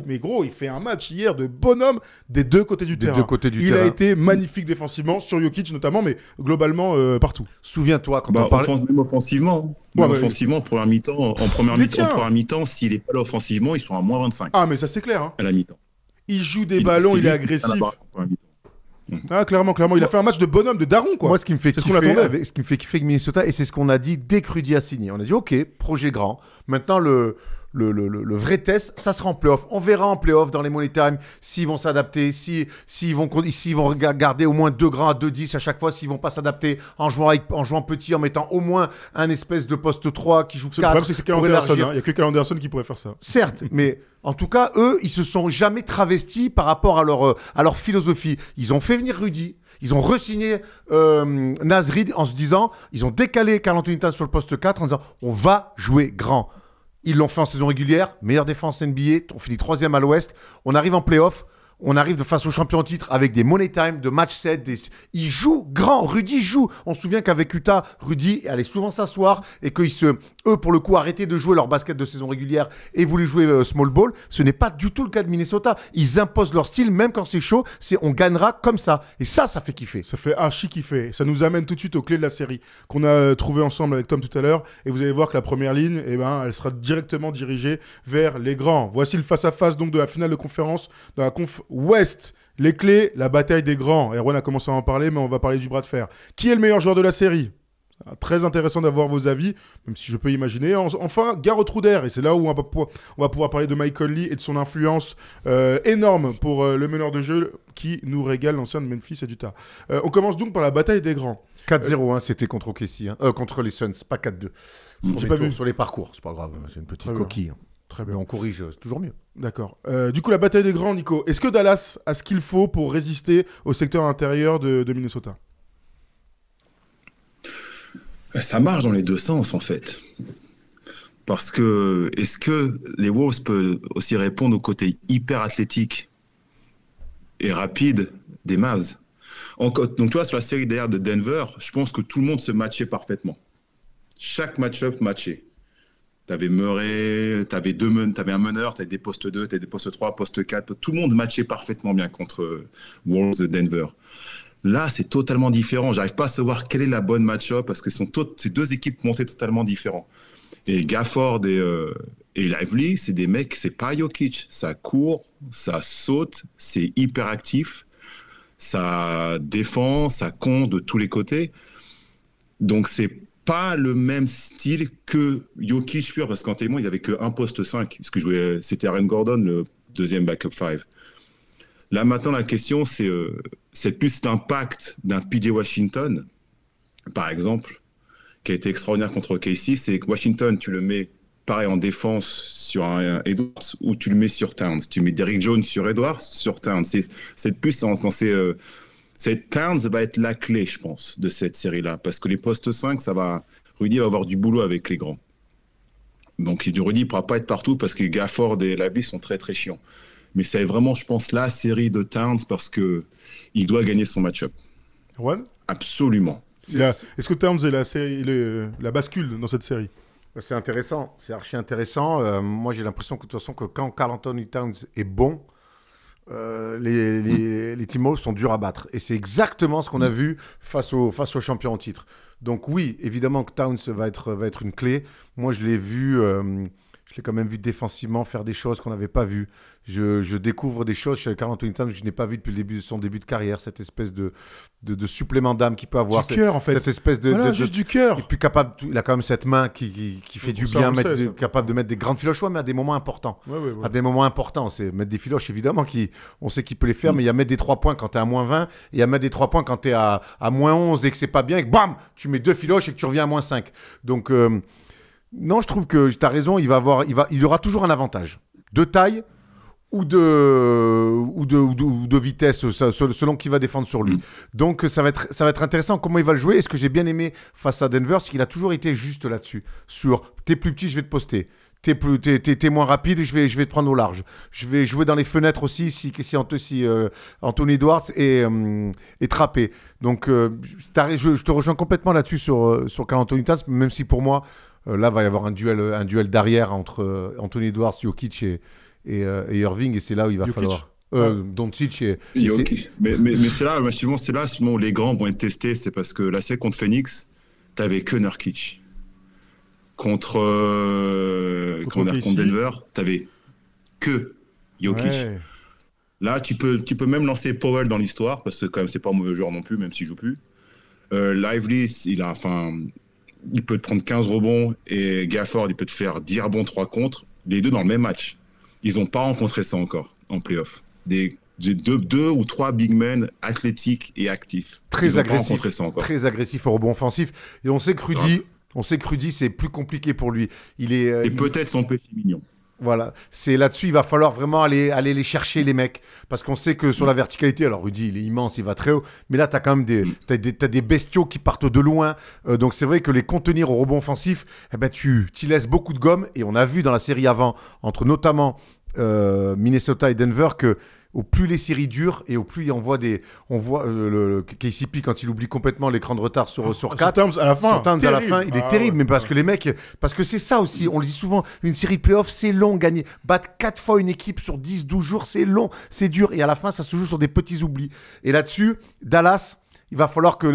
mais gros, il fait un match hier de bonhomme des deux côtés du des terrain. il a été magnifique défensivement, sur Jokic notamment, mais globalement euh, partout. Souviens-toi, quand bah, on parlait. Même offensivement. Hein offensivement, en première mi-temps, en première mi s'il est pas là offensivement, ils sont à moins 25. Ah, mais ça c'est clair. Hein. À la mi-temps. Il joue des ballons, il est agressif. Ah, clairement, clairement. Il a fait un match de bonhomme, de daron, quoi. Moi, ce qui me fait kiffer, ce qui me fait Minnesota, et c'est ce qu'on a dit dès Crudy signé. On a dit, OK, projet grand. Maintenant, le, le, vrai test, ça sera en playoff. On verra en playoff dans les Money Time s'ils vont s'adapter, s'ils si, vont, s'ils vont garder au moins deux grands à 2-10 à chaque fois, s'ils vont pas s'adapter en jouant, en petit, en mettant au moins un espèce de poste 3 qui joue 4. Le problème, c'est que hein. Il a que Calanderson qui pourrait faire ça. Certes, mais. En tout cas, eux, ils se sont jamais travestis par rapport à leur, euh, leur philosophie. Ils ont fait venir Rudy, ils ont resigné euh, Nasrid en se disant, ils ont décalé Carl sur le poste 4 en disant, on va jouer grand. Ils l'ont fait en saison régulière, meilleure défense NBA, on finit troisième à l'ouest, on arrive en playoff, on arrive de face au champion titre avec des money time, de match set. Des... Il joue grand. Rudy joue. On se souvient qu'avec Utah, Rudy allait souvent s'asseoir et qu'ils se, eux, pour le coup, arrêtaient de jouer leur basket de saison régulière et voulaient jouer euh, small ball. Ce n'est pas du tout le cas de Minnesota. Ils imposent leur style, même quand c'est chaud. C'est on gagnera comme ça. Et ça, ça fait kiffer. Ça fait archi kiffer. Ça nous amène tout de suite aux clés de la série qu'on a euh, trouvé ensemble avec Tom tout à l'heure. Et vous allez voir que la première ligne, eh ben, elle sera directement dirigée vers les grands. Voici le face à face donc de la finale de conférence « West, Les clés, la bataille des grands. Erwan a commencé à en parler, mais on va parler du bras de fer. Qui est le meilleur joueur de la série ah, Très intéressant d'avoir vos avis, même si je peux imaginer. Enfin, gare Trouder, et c'est là où on va, pouvoir parler de Michael Lee et de son influence euh, énorme pour euh, le meneur de jeu qui nous régale l'ancien de Memphis et du tard. Euh, on commence donc par la bataille des grands. 4-0, hein, c'était contre hein. contre les Suns, pas 4-2. J'ai pas vu. Sur les parcours, c'est pas grave, c'est une petite hein. coquille. Très bien. on corrige, euh, toujours mieux. D'accord. Euh, du coup, la bataille des grands, Nico. Est-ce que Dallas a ce qu'il faut pour résister au secteur intérieur de, Minnesota euh, Ça marche dans les deux sens, en fait. Parce que, est-ce que les Wolves peuvent aussi répondre au côté hyper athlétique et rapide des Mavs Donc, toi, sur la série derrière de Denver, je pense que tout le monde se matchait parfaitement. Chaque match-up matchait. T'avais Murray, t'avais deux un meneur, t'avais des postes 2, t'avais des postes 3, postes 4. Tout le monde matchait parfaitement bien contre euh, Wolves de Denver. Là, c'est totalement différent. J'arrive pas à savoir quelle est la bonne match-up parce que sont ces deux équipes montées totalement différents. Et Gafford et, euh, et Lively, c'est des mecs, c'est pas Jokic. Ça court, ça saute, c'est hyper actif, ça défend, ça compte de tous les côtés. Donc c'est pas le même style que Jokic pur, parce qu'en témoin, il avait qu'un poste 5, parce que jouait, c'était Aaron Gordon, le deuxième backup 5. Là, maintenant, la question, c'est cette euh, c'est plus l'impact d'un PJ Washington, par exemple, qui a été extraordinaire contre Casey, c'est que Washington, tu le mets pareil en défense sur un, Edwards ou tu le mets sur Towns. Tu mets Derrick Jones sur Edwards, sur Towns. C'est cette dans, dans ces... Euh, cette Towns va être la clé, je pense, de cette série-là. Parce que les postes 5, ça va. Rudy va avoir du boulot avec les grands. Donc Rudy ne pourra pas être partout parce que Gafford et Labi sont très très chiants. Mais c'est vraiment, je pense, la série de Towns parce que il doit gagner son match-up. Ouais. Absolument. Est-ce que Towns est la, série, euh, la bascule dans cette série bah, C'est intéressant, c'est archi intéressant. Euh, moi j'ai l'impression que de toute façon que quand Carl Anthony Towns est bon, euh, les, les, mmh. sont durs à battre. Et c'est exactement ce qu'on a hmm. vu face aux face au champions en titre. Donc oui, évidemment que Towns va être, va être une clé. Moi, je l'ai vu... Euh, je l'ai quand même vu défensivement faire des choses qu'on n'avait pas vues. Je, découvre des choses chez Carl Anthony Towns que je n'ai pas vu depuis le début de son début de carrière. Cette espèce de, de, supplément d'âme qu'il peut avoir. Du cœur, en fait. Cette espèce de. juste du cœur. capable, il a quand même cette main qui, fait du bien, capable de mettre des grandes filoches, mais à des moments importants. à des moments importants. C'est mettre des filoches, évidemment, qui, on sait qu'il peut les faire, mais il y a mettre des 3 points quand tu es à moins 20 et a mettre des 3 points quand tu à, à moins 11 et que c'est pas bien et que bam, tu mets deux filoches et que tu reviens à moins 5. Donc. Euh, non, je trouve que tu as raison, il va avoir, il va, il aura toujours un avantage de taille ou de ou de, de, vitesse selon qui va défendre sur lui. Mm. Donc ça va être ça va être intéressant comment il va le jouer. Et ce que j'ai bien aimé face à Denver, c'est qu'il a toujours été juste là-dessus. Sur t'es plus petit, je vais te poster t'es plus es, moins rapide je vais je vais te prendre au large je vais jouer dans les fenêtres aussi si si, si euh, Anthony Edwards est, euh, est trappé donc euh, je, te rejoins complètement là-dessus sur sur Carl Anthony Edwards, même si pour moi euh, là, va y avoir un duel, un duel d'arrière entre euh, Anthony Edwards, Jokic et, euh, et, Irving, et c'est là où il va falloir. Euh, et, Jokic. mais, mais, c'est là, justement, c'est là où les grands vont être testés. C'est parce que la série contre Phoenix, t'avais que Nurkic. Contre, contre, Denver, t'avais que Jokic. Là, tu peux, tu peux même lancer Powell dans l'histoire parce que quand même, c'est pas un mauvais joueur non plus, même s'il joue plus. Lively, il a, enfin, il peut te prendre 15 rebonds et Gafford, il peut te faire 10 rebonds, 3 contre, les deux dans le même match. Ils n'ont pas rencontré ça encore en playoff. Des, deux, ou trois big men athlétiques et actifs. Très agressifs. Très agressif au rebond offensif. Et on sait que Rudy, on sait que c'est plus compliqué pour lui. Il est, euh, et peut-être son petit mignon. Voilà, c'est là-dessus, il va falloir vraiment aller, aller les chercher, les mecs. Parce qu'on sait que sur la verticalité, alors Rudy, il est immense, il va très haut. Mais là, tu as quand même des, mm. des, bestiaux qui partent de loin. Euh, donc c'est vrai que les contenir au rebond offensif, eh ben, tu laisses beaucoup de gomme. Et on a vu dans la série avant, entre notamment euh, Minnesota et Denver, que au plus les séries durent et au plus on voit des on voit euh, le, KCP quand il oublie complètement l'écran de retard sur ah, sur 4 à la fin, à la fin il est ah, terrible mais parce que les mecs parce que c'est ça aussi on le dit souvent une série playoff c'est long gagner battre 4 fois une équipe sur 10 12 jours c'est long c'est dur et à la fin ça se joue sur des petits oublis et là-dessus Dallas il va falloir que,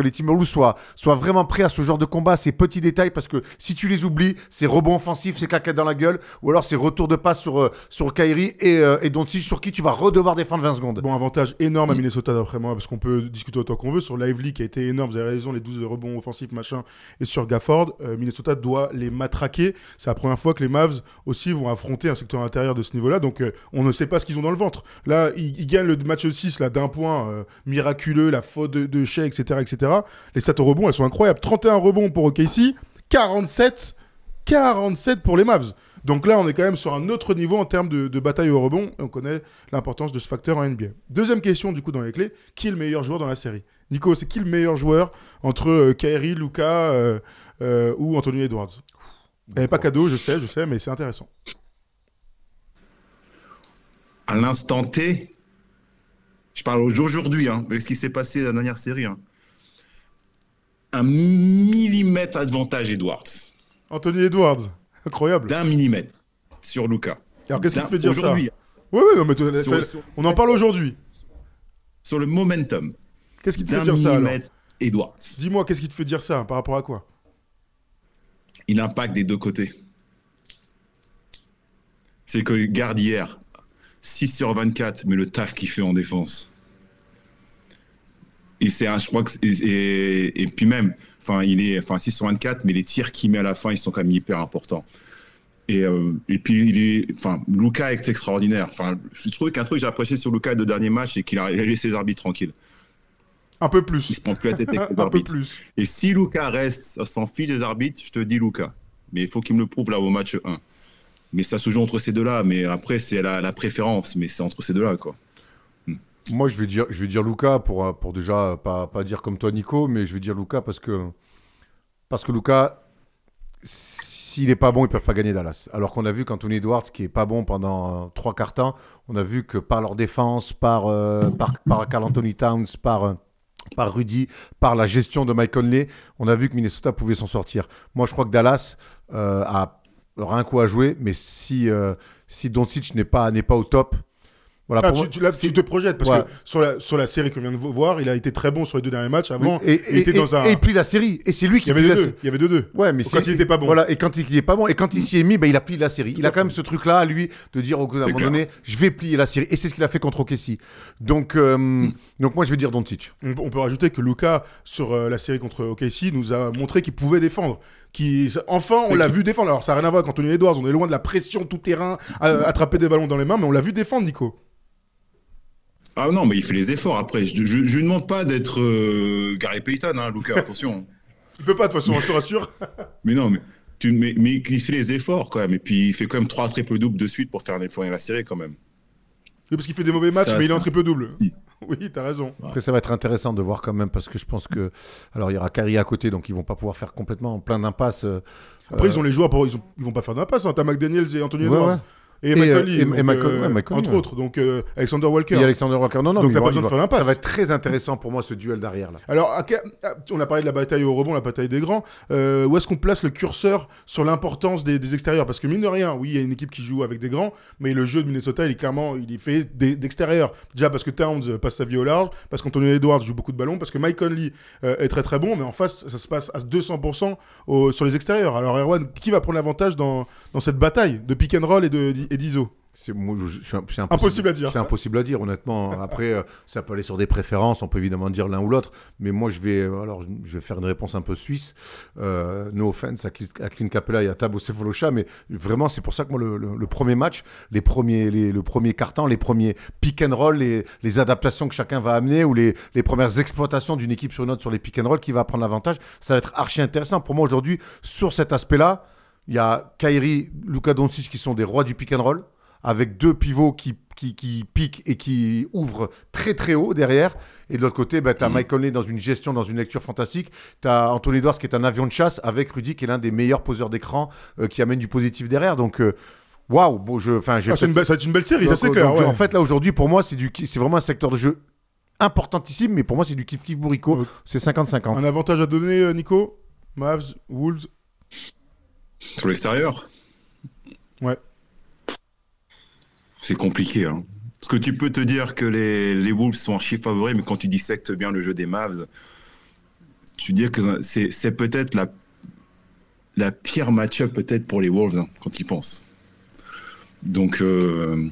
les Timberwolves soient, vraiment prêts à ce genre de combat, ces petits détails, parce que si tu les oublies, c'est rebond offensif, c'est claquettes dans la gueule, ou alors c'est retour de passe sur, euh, sur Kyrie et, euh, donc sur qui tu vas redevoir défendre 20 secondes. Bon, avantage énorme à mm. Minnesota d'après moi, parce qu'on peut discuter autant qu'on veut sur Lively qui a été énorme, vous avez raison, les 12 rebonds offensifs, machin, et sur Gafford, euh, Minnesota doit les matraquer. C'est la première fois que les Mavs aussi vont affronter un secteur intérieur de ce niveau-là, donc on ne sait pas ce qu'ils ont dans le ventre. Là, ils, ils gagnent le match 6 d'un point miraculeux, la faute de de, etc., etc. Les stats au rebond, elles sont incroyables. 31 rebonds pour OKC, 47, 47 pour les Mavs. Donc là, on est quand même sur un autre niveau en termes de, bataille au rebond. on connaît l'importance de ce facteur en NBA. Deuxième question, du coup, dans les clés qui est le meilleur joueur dans la série Nico, c'est qui le meilleur joueur entre Kairi, euh, Kyrie, Luca euh, euh, ou Anthony Edwards eh, Pas cadeau, je sais, je sais, mais c'est intéressant. À l'instant T, je parle aujourd'hui, avec hein, ce qui s'est passé la dernière série. Hein. Un millimètre avantage Edwards. Anthony Edwards, incroyable. D'un millimètre sur Luca. Alors qu'est-ce qui te fait dire ça hein. Oui, oui, non, on en parle aujourd'hui. Sur le momentum. Qu'est-ce qui te fait dire ça alors Edwards. Dis-moi, qu'est-ce qui te fait dire ça par rapport à quoi Il impacte des deux côtés. C'est que Garde 6 sur 24, mais le taf qu'il fait en défense. Et c'est un, je crois que, et, puis même, enfin, il est, enfin, 6 sur 24, mais les tirs qu'il met à la fin, ils sont quand même hyper importants. Et, euh, puis, il est, enfin, Luca est extraordinaire. Enfin, je trouve qu'un truc que j'ai apprécié sur Luca de dernier match, c'est qu'il a laissé ses arbitres tranquilles. Un peu plus. Il se prend plus la tête les Un Peu plus. Et si Luca reste sans fil des arbitres, je te dis Luca. Mais il faut qu'il me le prouve là au match 1 mais ça se joue entre ces deux-là. Mais après, c'est la, la, préférence, mais c'est entre ces deux-là, quoi. Hmm. Moi, je vais dire, je vais dire Luca pour, euh, pour déjà pas, pas dire comme toi, Nico, mais je vais dire Luca parce que parce que Luca, s'il n'est pas bon, ils peuvent pas gagner Dallas. Alors qu'on a vu qu'Anthony Edwards, qui est pas bon pendant euh, trois quarts temps, on a vu que par leur défense, par euh, par, par Carl Anthony Towns, par par Rudy, par la gestion de Mike Conley, on a vu que Minnesota pouvait s'en sortir. Moi, je crois que Dallas a aura un coup à jouer, mais si, euh, si Doncic n'est pas, pas au top, voilà, ah, tu, tu, te projettes parce que sur la, sur la série qu'on vient de voir, il a été très bon sur les deux derniers matchs. Avant, et, et, il était puis la série. Et c'est lui qui. Il y avait deux. Il y avait deux deux. Ouais, mais quand il n'était pas bon. Voilà. Et quand il est pas bon, et quand il s'y est mis, bah, il a plié la série. il a quand même ce truc-là lui de dire au bout d'un moment donné, je vais plier la série. Et c'est ce qu'il a fait contre OKC. Donc, euh, donc moi je vais dire Doncic. On peut rajouter que Lucas, sur euh, la série contre OKC nous a montré qu'il pouvait défendre qui, enfin, on l'a vu défendre. Alors, ça n'a rien à voir avec Anthony Edwards, on est loin de la pression tout terrain, mm. attraper des ballons dans les mains, mais on l'a vu défendre, Nico. Ah non, mais il fait les efforts après. Je ne demande pas d'être euh, Gary Payton, hein, Lucas, attention. il peut pas, de toute façon, je te rassure. mais non, mais, tu, mais, il fait les efforts quand même. Et puis il fait quand même trois triple doubles de suite pour faire les la série quand même. Oui, parce qu'il fait des mauvais matchs, mais il est en triple double. Oui, as raison. Après, ça va être intéressant de voir quand même, parce que je pense que. Alors, il y aura Carrie à côté, donc ils vont pas pouvoir faire complètement plein d'impasses. Euh, Après, ils euh, ont les joueurs, pour... ils, ne vont pas faire d'impasse. Hein. T'as McDaniels et Anthony Edwards et, et euh, Conley, euh, entre autres. Donc euh, Alexander Walker. Et Alexander Walker. Non, non. Donc pas besoin de faire l'impasse. Ça va être très intéressant pour moi ce duel d'arrière là. Alors on a parlé de la bataille au rebond, la bataille des grands. où est-ce qu'on place le curseur sur l'importance des, extérieurs Parce que mine de rien, oui, il y a une équipe qui joue avec des grands, mais le jeu de Minnesota, il est clairement, il est fait d'extérieurs. Déjà parce que Towns passe sa vie au large, parce qu'Anthony Edwards joue beaucoup de ballons, parce que Mike Conley est très très bon, mais en face, ça se passe à 200% sur les extérieurs. Alors Erwan, qui va prendre l'avantage dans, cette bataille de pick and roll et de, et d'ISO c'est impossible, impossible, à dire. C'est impossible à dire, honnêtement. Après, euh, ça peut aller sur des préférences. On peut évidemment dire l'un ou l'autre. Mais moi, je vais, alors, je vais faire une réponse un peu suisse. Euh, no offense à, Cl Capella et à Tabo Sevolocha Mais vraiment, c'est pour ça que moi, le, premier match, les premiers, le premier carton, les premiers pick and roll, les, les adaptations que chacun va amener ou les, les premières exploitations d'une équipe sur une autre sur les pick and roll qui va prendre l'avantage, ça va être archi intéressant. Pour moi, aujourd'hui, sur cet aspect-là, il y a Kairi, Luka Doncic qui sont des rois du pick and roll, avec deux pivots qui, qui, qui piquent et qui ouvrent très très haut derrière. Et de l'autre côté, bah, tu as Michael mm. Mike Conley dans une gestion, dans une lecture fantastique. Tu as Anthony Edwards qui est un avion de chasse avec Rudy qui est l'un des meilleurs poseurs d'écran euh, qui amène du positif derrière. Donc. Euh, waouh, bon, je, enfin, ah, ça va être une belle série, euh, En fait, là aujourd'hui, pour moi, c'est du, c'est vraiment un secteur de jeu importantissime, mais pour moi, c'est du kiff kiff bourrico. C'est 50-50. Un avantage à donner, Nico Mavs, Wolves, sur l'extérieur Ouais. C'est compliqué. Hein. Parce que tu peux te dire que les, les Wolves sont archi favoris, mais quand tu dissectes bien le jeu des Mavs, tu dis que c'est peut-être la, la pire match-up peut-être pour les Wolves hein, quand ils pensent. Donc, euh,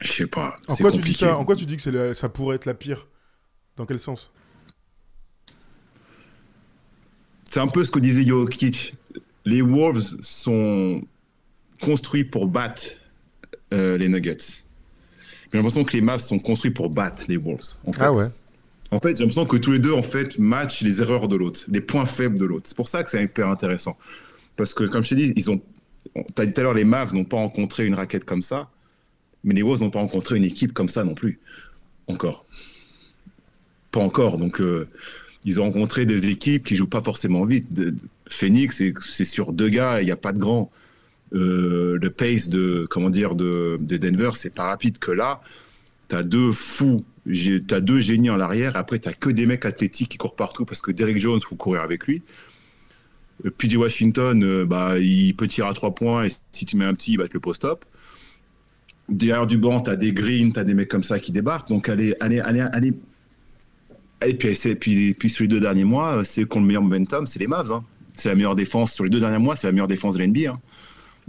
je sais pas. En quoi, Tu dis que ça pourrait être la pire Dans quel sens C'est un peu ce que disait Jokic les Wolves sont construits pour battre euh, les Nuggets. J'ai l'impression que les Mavs sont construits pour battre les Wolves. En fait. Ah ouais. En fait, j'ai l'impression que tous les deux, en fait, matchent les erreurs de l'autre, les points faibles de l'autre. C'est pour ça que c'est hyper intéressant. Parce que, comme je t'ai dit, ils ont. T'as dit tout à l'heure, les Mavs n'ont pas rencontré une raquette comme ça, mais les Wolves n'ont pas rencontré une équipe comme ça non plus. Encore. Pas encore. Donc, euh, ils ont rencontré des équipes qui jouent pas forcément vite. Phoenix, c'est sur deux gars, il n'y a pas de grand. Euh, le pace de comment dire de, Denver, c'est pas rapide que là. Tu as deux fous, as deux génies en arrière. Après, tu as que des mecs athlétiques qui courent partout parce que Derrick Jones, faut courir avec lui. du euh, Washington, euh, bah, il peut tirer à trois points et si tu mets un petit, il va le post-up. Derrière du banc, as des greens, tu as des mecs comme ça qui débarquent. Donc, allez, allez, allez, allez et puis, puis, sur les deux derniers mois, euh, c'est qu'on le meilleur momentum, c'est les Mavs. Hein. C'est la meilleure défense sur les deux derniers mois, c'est la meilleure défense de l'NBA. Hein.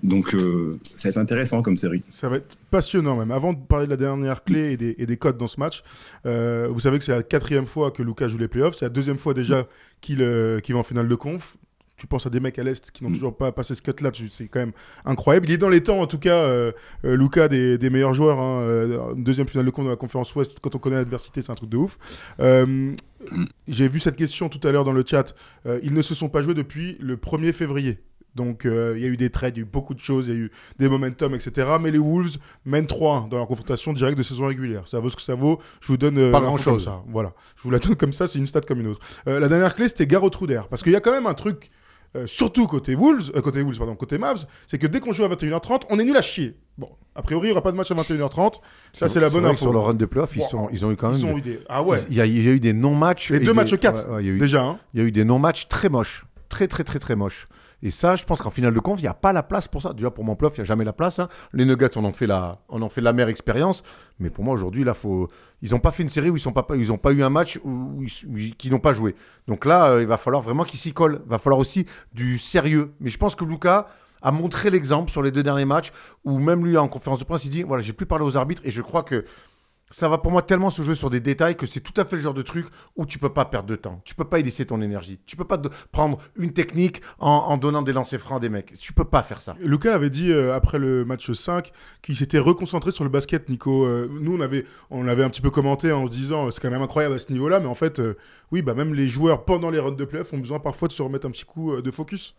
Donc euh, ça va être intéressant comme série. Ça va être passionnant même. Avant de parler de la dernière clé et des, codes dans ce match, euh, vous savez que c'est la quatrième fois que Lucas joue les playoffs, c'est la deuxième fois déjà qu'il va en finale de conf tu penses à des mecs à l'Est qui n'ont mm. toujours pas passé ce cut-là. C'est quand même incroyable. Il est dans les temps, en tout cas, euh, euh Lucas, des, meilleurs joueurs. Hein, euh, deuxième finale de compte de la conférence Ouest, quand on connaît l'adversité, c'est un truc de ouf. Euh, j'ai vu cette question tout à l'heure dans le chat. ils ne se sont pas joués depuis le 1er février. Donc il y a eu des trades, il y a eu beaucoup de choses, il y a eu des momentum, etc. Mais les Wolves mènent 3 dans leur confrontation directe de saison régulière. Ça vaut ce que ça vaut. Je vous donne pas grand chose. ça. Voilà, je vous la donne comme ça. C'est une stat comme une autre. la dernière clé c'était Garo Truder parce qu'il y a quand même un truc euh, surtout côté Wolves, euh, côté Wolves, pardon, côté Mavs, c'est que dès qu'on joue à 21h30, on est nul à chier. Bon, a priori, il n'y aura pas de match à 21h30. Ça, c'est la bonne info. sur leur run de playoff, ils, ils ont eu quand même. Ils ont eu des... Ah ouais. Il y, a, eu des non-matchs. Les deux matchs 4, déjà. Hein. Il y a eu des non-matchs très moches. Très, très, très, très moches. Et ça, je pense qu'en finale de conf, il n'y a pas la place pour ça. Déjà, pour mon il n'y a jamais la place. Hein. Les Nuggets, on en fait la, fait la mère expérience. Mais pour moi, aujourd'hui, là, faut... ils n'ont pas fait une série où ils n'ont pas, ils pas eu un match où n'ont pas joué. Donc là, euh, il va falloir vraiment qu'ils s'y collent. Il va falloir aussi du sérieux. Mais je pense que Lucas a montré l'exemple sur les deux derniers matchs où même lui, en conférence de presse, il dit, voilà, j'ai plus parlé aux arbitres. Et je crois que ça va pour moi tellement se jouer sur des détails que c'est tout à fait le genre de truc où tu peux pas perdre de temps. Tu peux pas y laisser ton énergie. Tu peux pas prendre une technique en, donnant des lancers francs à des mecs. Tu peux pas faire ça. Lucas avait dit euh, après le match 5 qu'il s'était reconcentré sur le basket, Nico. Euh, nous, on avait, on un petit peu commenté en disant euh, c'est quand même incroyable à ce niveau-là, mais en fait, oui, bah, même les joueurs pendant les rounds de playoff ont besoin parfois de se remettre un petit coup de focus.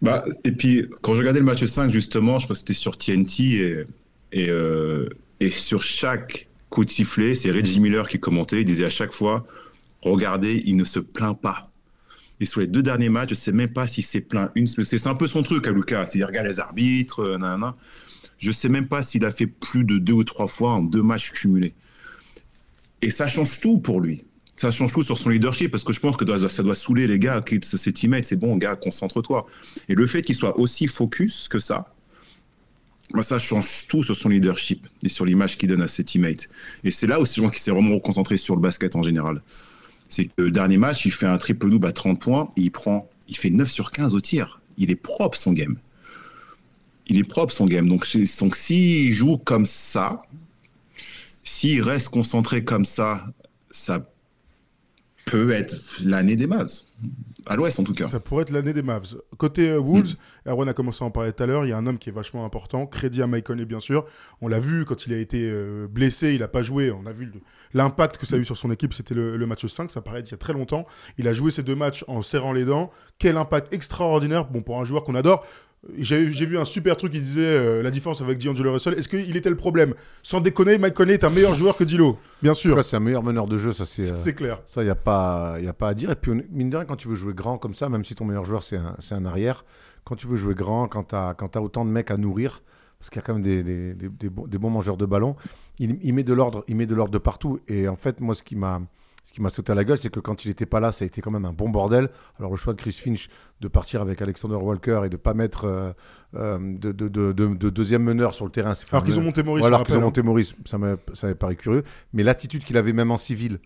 Bah, et puis, quand je regardais le match 5, justement, je pense que c'était sur TNT et et sur chaque coup de sifflet, c'est Reggie Miller qui commentait. Il disait à chaque fois Regardez, il ne se plaint pas. Et sur les deux derniers matchs, je ne sais même pas s'il s'est plaint une. C'est un peu son truc à hein, Lucas. Il regarde les arbitres, euh, Je ne sais même pas s'il a fait plus de deux ou trois fois en deux matchs cumulés. Et ça change tout pour lui. Ça change tout sur son leadership parce que je pense que ça doit saouler les gars, qui se teammates. C'est bon, gars, concentre-toi. Et le fait qu'il soit aussi focus que ça, ça change tout sur son leadership et sur l'image qu'il donne à ses teammates. Et c'est là aussi, je pense qu'il s'est vraiment concentré sur le basket en général. C'est que le dernier match, il fait un triple-double à 30 points et il prend, il fait 9 sur 15 au tir. Il est propre son game. Il est propre son game. Donc, donc s'il joue comme ça, s'il reste concentré comme ça, ça peut être l'année des bases à l'ouest en tout cas. Ça pourrait être l'année des Mavs. Côté euh, Wolves, mm. Aaron a commencé à en parler tout à l'heure, il y a un homme qui est vachement important, crédit à Mike Conley bien sûr. On l'a vu quand il a été euh, blessé, il n'a pas joué, on a vu l'impact que ça a eu sur son équipe, c'était le, match 5, ça paraît il y a très longtemps. Il a joué ces deux matchs en serrant les dents. Quel impact extraordinaire bon, pour un joueur qu'on adore. J'ai vu un super truc qui disait euh, la différence avec D'Angelo Russell. Est-ce qu'il était le problème Sans déconner, Mike Conley est un meilleur joueur que Dilo, bien sûr. C'est un meilleur meneur de jeu, ça c'est euh, clair. Ça, il n'y a, pas, a pas à dire. Et puis, mine de rien, quand tu veux jouer grand comme ça, même si ton meilleur joueur c'est un, arrière, quand tu veux jouer grand, quand tu as, autant de mecs à nourrir, parce qu'il y a quand même des, des, bons, mangeurs de ballon, il, il met de l'ordre de partout. Et en fait, moi, ce qui m'a ce qui m'a sauté à la gueule, c'est que quand il n'était pas là, ça a été quand même un bon bordel. Alors le choix de Chris Finch de partir avec Alexander Walker et de pas mettre euh, euh, de, deuxième meneur sur le terrain, c'est Alors qu'ils ont monté Maurice. alors qu'ils ont hein. monté Maurice, ça m'avait paru curieux. Mais l'attitude qu'il avait même en civil,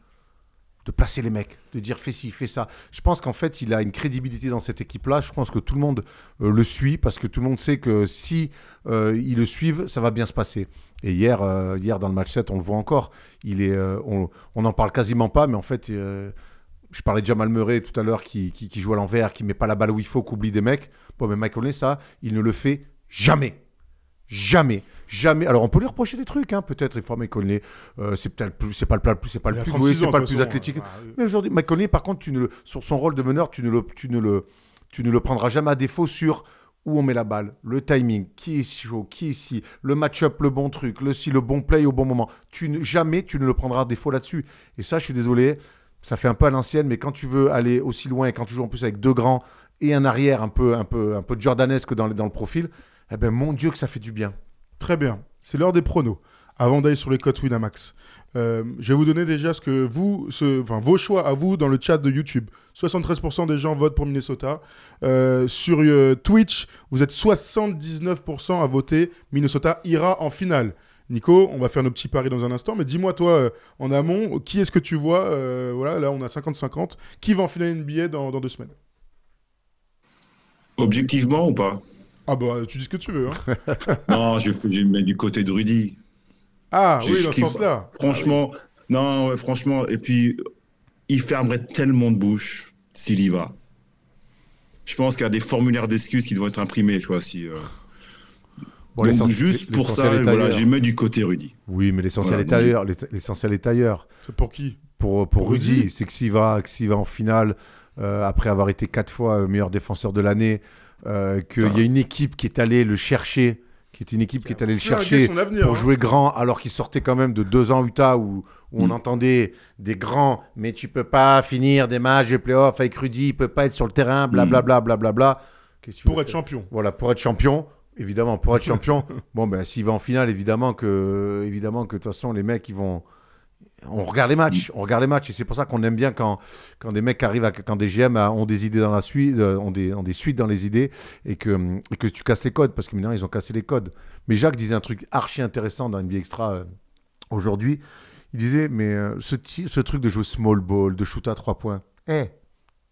de placer les mecs, de dire fais ci, fais ça. Je pense qu'en fait, il a une crédibilité dans cette équipe-là. Je pense que tout le monde euh, le suit parce que tout le monde sait que si euh, ils le suivent, ça va bien se passer. Et hier, euh, hier dans le match 7, on le voit encore. Il est, on n'en parle quasiment pas, mais en fait, je parlais de Jamal Murray tout à l'heure qui, joue à l'envers, qui met pas la balle où il faut, qui oublie des mecs. Bon, mais Michael ça, il ne le fait jamais. Jamais. Jamais. Alors on peut lui reprocher des trucs, hein, peut-être. Il faut euh, c'est peut-être c'est pas le pas le plus c'est pas le plus athlétique. mais aujourd'hui, McConley, par contre, tu sur son rôle de meneur, tu ne le, tu ne le, tu prendras jamais à défaut sur où on met la balle, le timing, qui est chaud, qui est ici, le match-up, le bon truc, le si, le bon play au bon moment. Tu ne, jamais tu ne le prendras à défaut là-dessus. Et ça, je suis désolé, ça fait un peu à l'ancienne, mais quand tu veux aller aussi loin et quand tu joues en plus avec deux grands et un arrière un peu, un peu, un peu jordanesque dans, dans le profil, eh ben mon Dieu que ça fait du bien. Très bien, c'est l'heure des pronos, avant d'aller sur les cotes Winamax. max. Euh, je vais vous donner déjà ce que vous, vos choix à vous dans le chat de YouTube. 73% des gens votent pour Minnesota. Euh, sur euh, Twitch, vous êtes 79% à voter Minnesota ira en finale. Nico, on va faire nos petits paris dans un instant, mais dis-moi toi en amont, qui est-ce que tu vois Voilà, là on a 50-50. Qui va en finale NBA billet dans deux semaines Objectivement ou pas ah bah tu dis ce que tu veux. Hein. non, je, mets du côté de Rudy. Ah oui, dans Franchement, ah non, franchement, et puis il fermerait tellement de bouche s'il y va. Je pense qu'il y a des formulaires d'excuses qui doivent être imprimés, tu vois, si. Euh. juste pour ça, voilà, mets du côté Rudy. Oui, mais l'essentiel est ailleurs. L'essentiel est ailleurs. C'est pour qui pour, euh, Rudy, c'est que s'il va, en finale, euh, après avoir été quatre fois meilleur défenseur de l'année, euh, qu'il y a une équipe qui est allée le chercher, qui est une équipe qui, est allée le chercher pour hein. jouer grand, alors qu'il sortait quand même de deux ans Utah où, on mm. entendait des grands, mais tu peux pas finir des matchs, des playoffs avec Rudy, il peut pas être sur le terrain, blablabla, blablabla. Mm. Bla, bla, bla. Pour être champion. Voilà, pour être champion. Évidemment, pour être champion, bon ben s'il va en finale, évidemment que, évidemment que de toute façon les mecs ils vont, on regarde les matchs, on regarde les matchs, et c'est pour ça qu'on aime bien quand, des mecs arrivent, quand des GM euh, ont des idées dans la suite, euh, ont des, suites dans les idées, et que, que tu casses les codes, parce que maintenant ils ont cassé les codes. Mais Jacques disait un truc archi intéressant dans NBA Extra euh, aujourd'hui. Il disait, mais ce, truc de jouer small ball, de shoot à trois points, eh,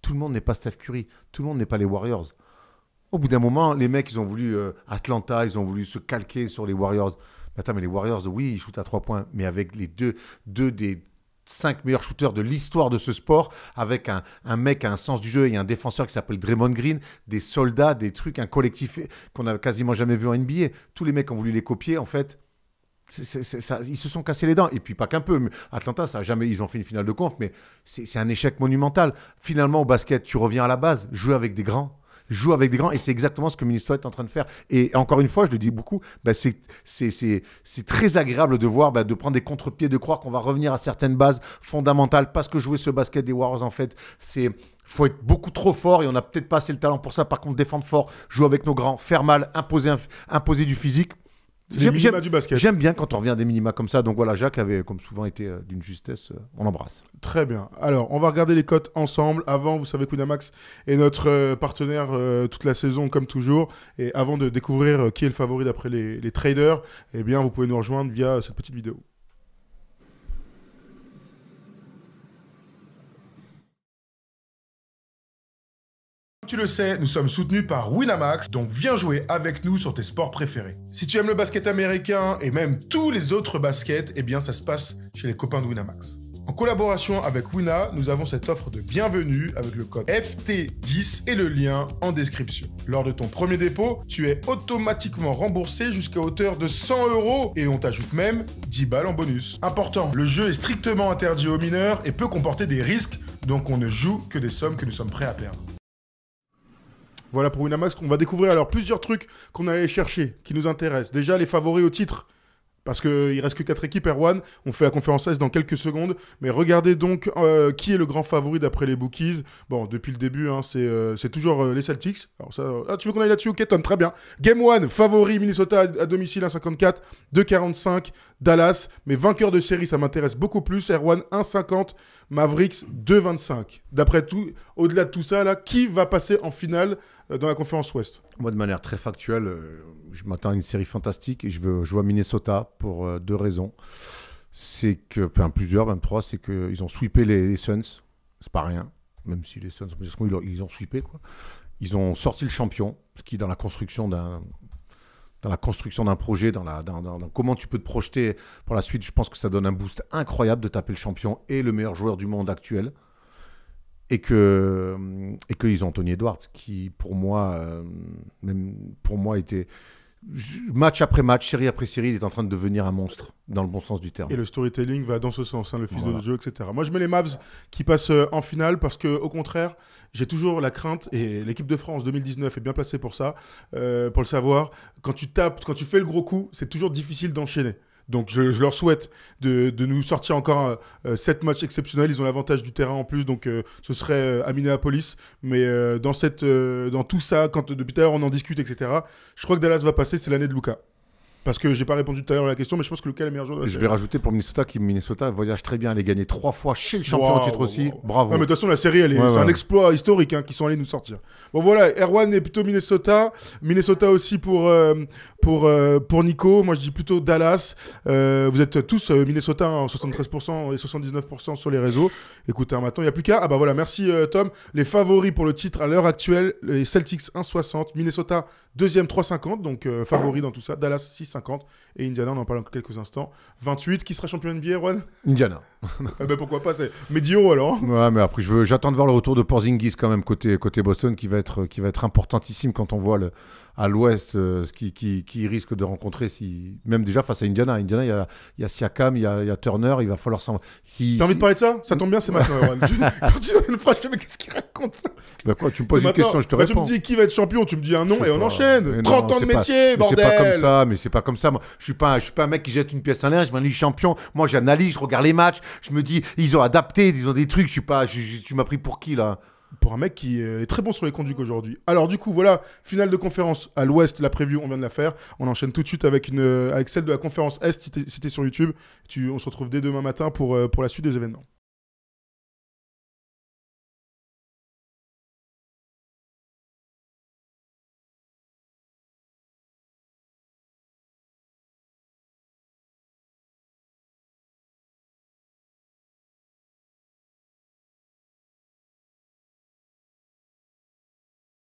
tout le monde n'est pas Steph Curry, tout le monde n'est pas les Warriors. Au bout d'un moment, les mecs, ils ont voulu Atlanta, ils ont voulu se calquer sur les Warriors. Bah, mais attends, les Warriors, oui, ils shootent à trois points, mais avec les deux, deux des cinq meilleurs shooters de l'histoire de ce sport, avec un, mec qui un sens du jeu et un défenseur qui s'appelle Draymond Green, des soldats, des trucs, un collectif qu'on a quasiment jamais vu en NBA. Tous les mecs ont voulu les copier, en fait. ils se sont cassés les dents. Et puis pas qu'un peu. Atlanta, ça jamais, ils ont fait une finale de conf, mais c'est un échec monumental. Finalement, au basket, tu reviens à la base, jouer avec des grands joue avec des grands. Et c'est exactement ce que Ministro est en train de faire. Et encore une fois, je le dis beaucoup, bah, c'est très agréable de voir, bah, de prendre des contre-pieds, de croire qu'on va revenir à certaines bases fondamentales. Parce que jouer ce basket des Warriors, en fait, c'est faut être beaucoup trop fort et on n'a peut-être pas assez le talent pour ça. Par contre, défendre fort, jouer avec nos grands, faire mal, imposer, imposer du physique. J'aime bien quand on revient à des minima comme ça. Donc voilà, Jacques avait, comme souvent, été euh, d'une justesse. Euh, on l'embrasse. Très bien. Alors, on va regarder les cotes ensemble. Avant, vous savez, Max est notre euh, partenaire toute la saison, comme toujours. Et avant de découvrir qui est le favori d'après les, les, traders, eh bien, vous pouvez nous rejoindre via cette petite vidéo. tu le sais, nous sommes soutenus par Winamax, donc viens jouer avec nous sur tes sports préférés. Si tu aimes le basket américain et même tous les autres baskets, eh bien ça se passe chez les copains de Winamax. En collaboration avec Wina, nous avons cette offre de bienvenue avec le code FT10 et le lien en description. Lors de ton premier dépôt, tu es automatiquement remboursé jusqu'à hauteur de 100 euros et on t'ajoute même 10 balles en bonus. Important, le jeu est strictement interdit aux mineurs et peut comporter des risques, donc on ne joue que des sommes que nous sommes prêts à perdre. Voilà pour Winamax qu'on va découvrir alors plusieurs trucs qu'on allait chercher qui nous intéressent. Déjà les favoris au titre. Parce qu'il reste que 4 équipes, Erwan. On fait la conférence S dans quelques secondes. Mais regardez donc euh, qui est le grand favori d'après les bookies. Bon, depuis le début, hein, euh, c'est toujours euh, les Celtics. ça, ah, tu veux qu'on aille là-dessus Ok, très bien. Game 1, favori Minnesota à, à domicile 1,54. 2,45 Dallas. Mais vainqueur de série, ça m'intéresse beaucoup plus. Erwan 1,50. Mavericks 2-25. D'après tout, au-delà de tout ça, là, qui va passer en finale euh, dans la conférence Ouest Moi, de manière très factuelle, euh, je m'attends à une série fantastique et je, veux, je vois Minnesota pour euh, deux raisons. C'est que, enfin plusieurs, même trois, c'est qu'ils ont sweepé les, Suns. C'est pas rien, même si les Suns, ils ont sweepé quoi. Ils ont sorti le champion, ce qui, est dans la construction d'un dans la construction d'un projet, dans, la, dans, comment tu peux te projeter pour la suite. Je pense que ça donne un boost incroyable de taper le champion et le meilleur joueur du monde actuel. Et que et qu'ils ont Anthony Edwards, qui pour moi, euh, pour moi était match après match, série après série, il est en train de devenir un monstre, dans le bon sens du terme. Et le storytelling va dans ce sens, hein, le fils de jeu, etc. Moi, je mets les Mavs qui passent euh, en finale parce que, au contraire, j'ai toujours la crainte, et l'équipe de France 2019 est bien placée pour ça, euh, pour le savoir, quand tu tapes, quand tu fais le gros coup, c'est toujours difficile d'enchaîner. Donc je, leur souhaite de, nous sortir encore euh, euh, sept 7 matchs exceptionnels. Ils ont l'avantage du terrain en plus, donc euh, ce serait à Minneapolis. Mais dans, cette, dans tout ça, quand depuis tout à l'heure on en discute, etc., je crois que Dallas va passer, c'est l'année de Luca. Parce que j'ai pas répondu tout à l'heure à la question, mais je pense que lequel est meilleur joueur Je vais rajouter pour Minnesota, qui Minnesota voyage très bien, elle est gagnée trois fois chez le champion en titre aussi. Bravo. Ah, mais de toute façon, la série, c'est est un exploit historique hein, qu'ils sont allés nous sortir. Bon voilà, Erwan est plutôt Minnesota. Minnesota aussi pour, euh, pour, euh, pour Nico. Moi, je dis plutôt Dallas. Euh, vous êtes tous Minnesota, hein, en 73% et 79% sur les réseaux. Écoutez, hein, maintenant, il n'y a plus qu'à. Ah bah voilà, merci Tom. Les favoris pour le titre à l'heure actuelle, les Celtics 1,60, Minnesota deuxième 3,50, donc favoris dans tout ça. Dallas 6 et Indiana, on en parle en quelques instants. 28, qui sera champion NBA, Juan Indiana. Ah ben pourquoi pas, c'est Medio alors. Ouais, mais après, j'attends de voir le retour de Porzingis quand même côté, côté Boston, qui va, être, qui va être importantissime quand on voit le, à l'ouest, euh, ce qui, qui, risque de rencontrer, si, même déjà face à Indiana. Indiana, il y a, Siakam, il y a, Turner, il va falloir s'en. T'as envie de parler de ça Ça tombe bien, c'est maintenant. Quand tu une phrase, mais qu'est-ce qu'il raconte Tu me poses une question, je te réponds. Tu me dis qui va être champion, tu me dis un nom et on enchaîne. 30 ans de métier, bordel C'est pas comme ça, mais c'est pas comme ça. Moi, je suis pas, je suis pas un mec qui jette une pièce à l'air, je m'en champion. Moi, j'analyse, je regarde les matchs, je me dis, ils ont adapté, ils ont des trucs, je suis pas, tu m'as pris pour qui là pour un mec qui euh, est très bon sur les conduits aujourd'hui. Alors du coup, voilà, finale de conférence à l'ouest, la preview, on vient de la faire. On enchaîne tout de suite avec, euh, avec celle de la conférence Est, si c'était sur YouTube. Tu, on se retrouve dès demain matin pour, euh, pour la suite des événements.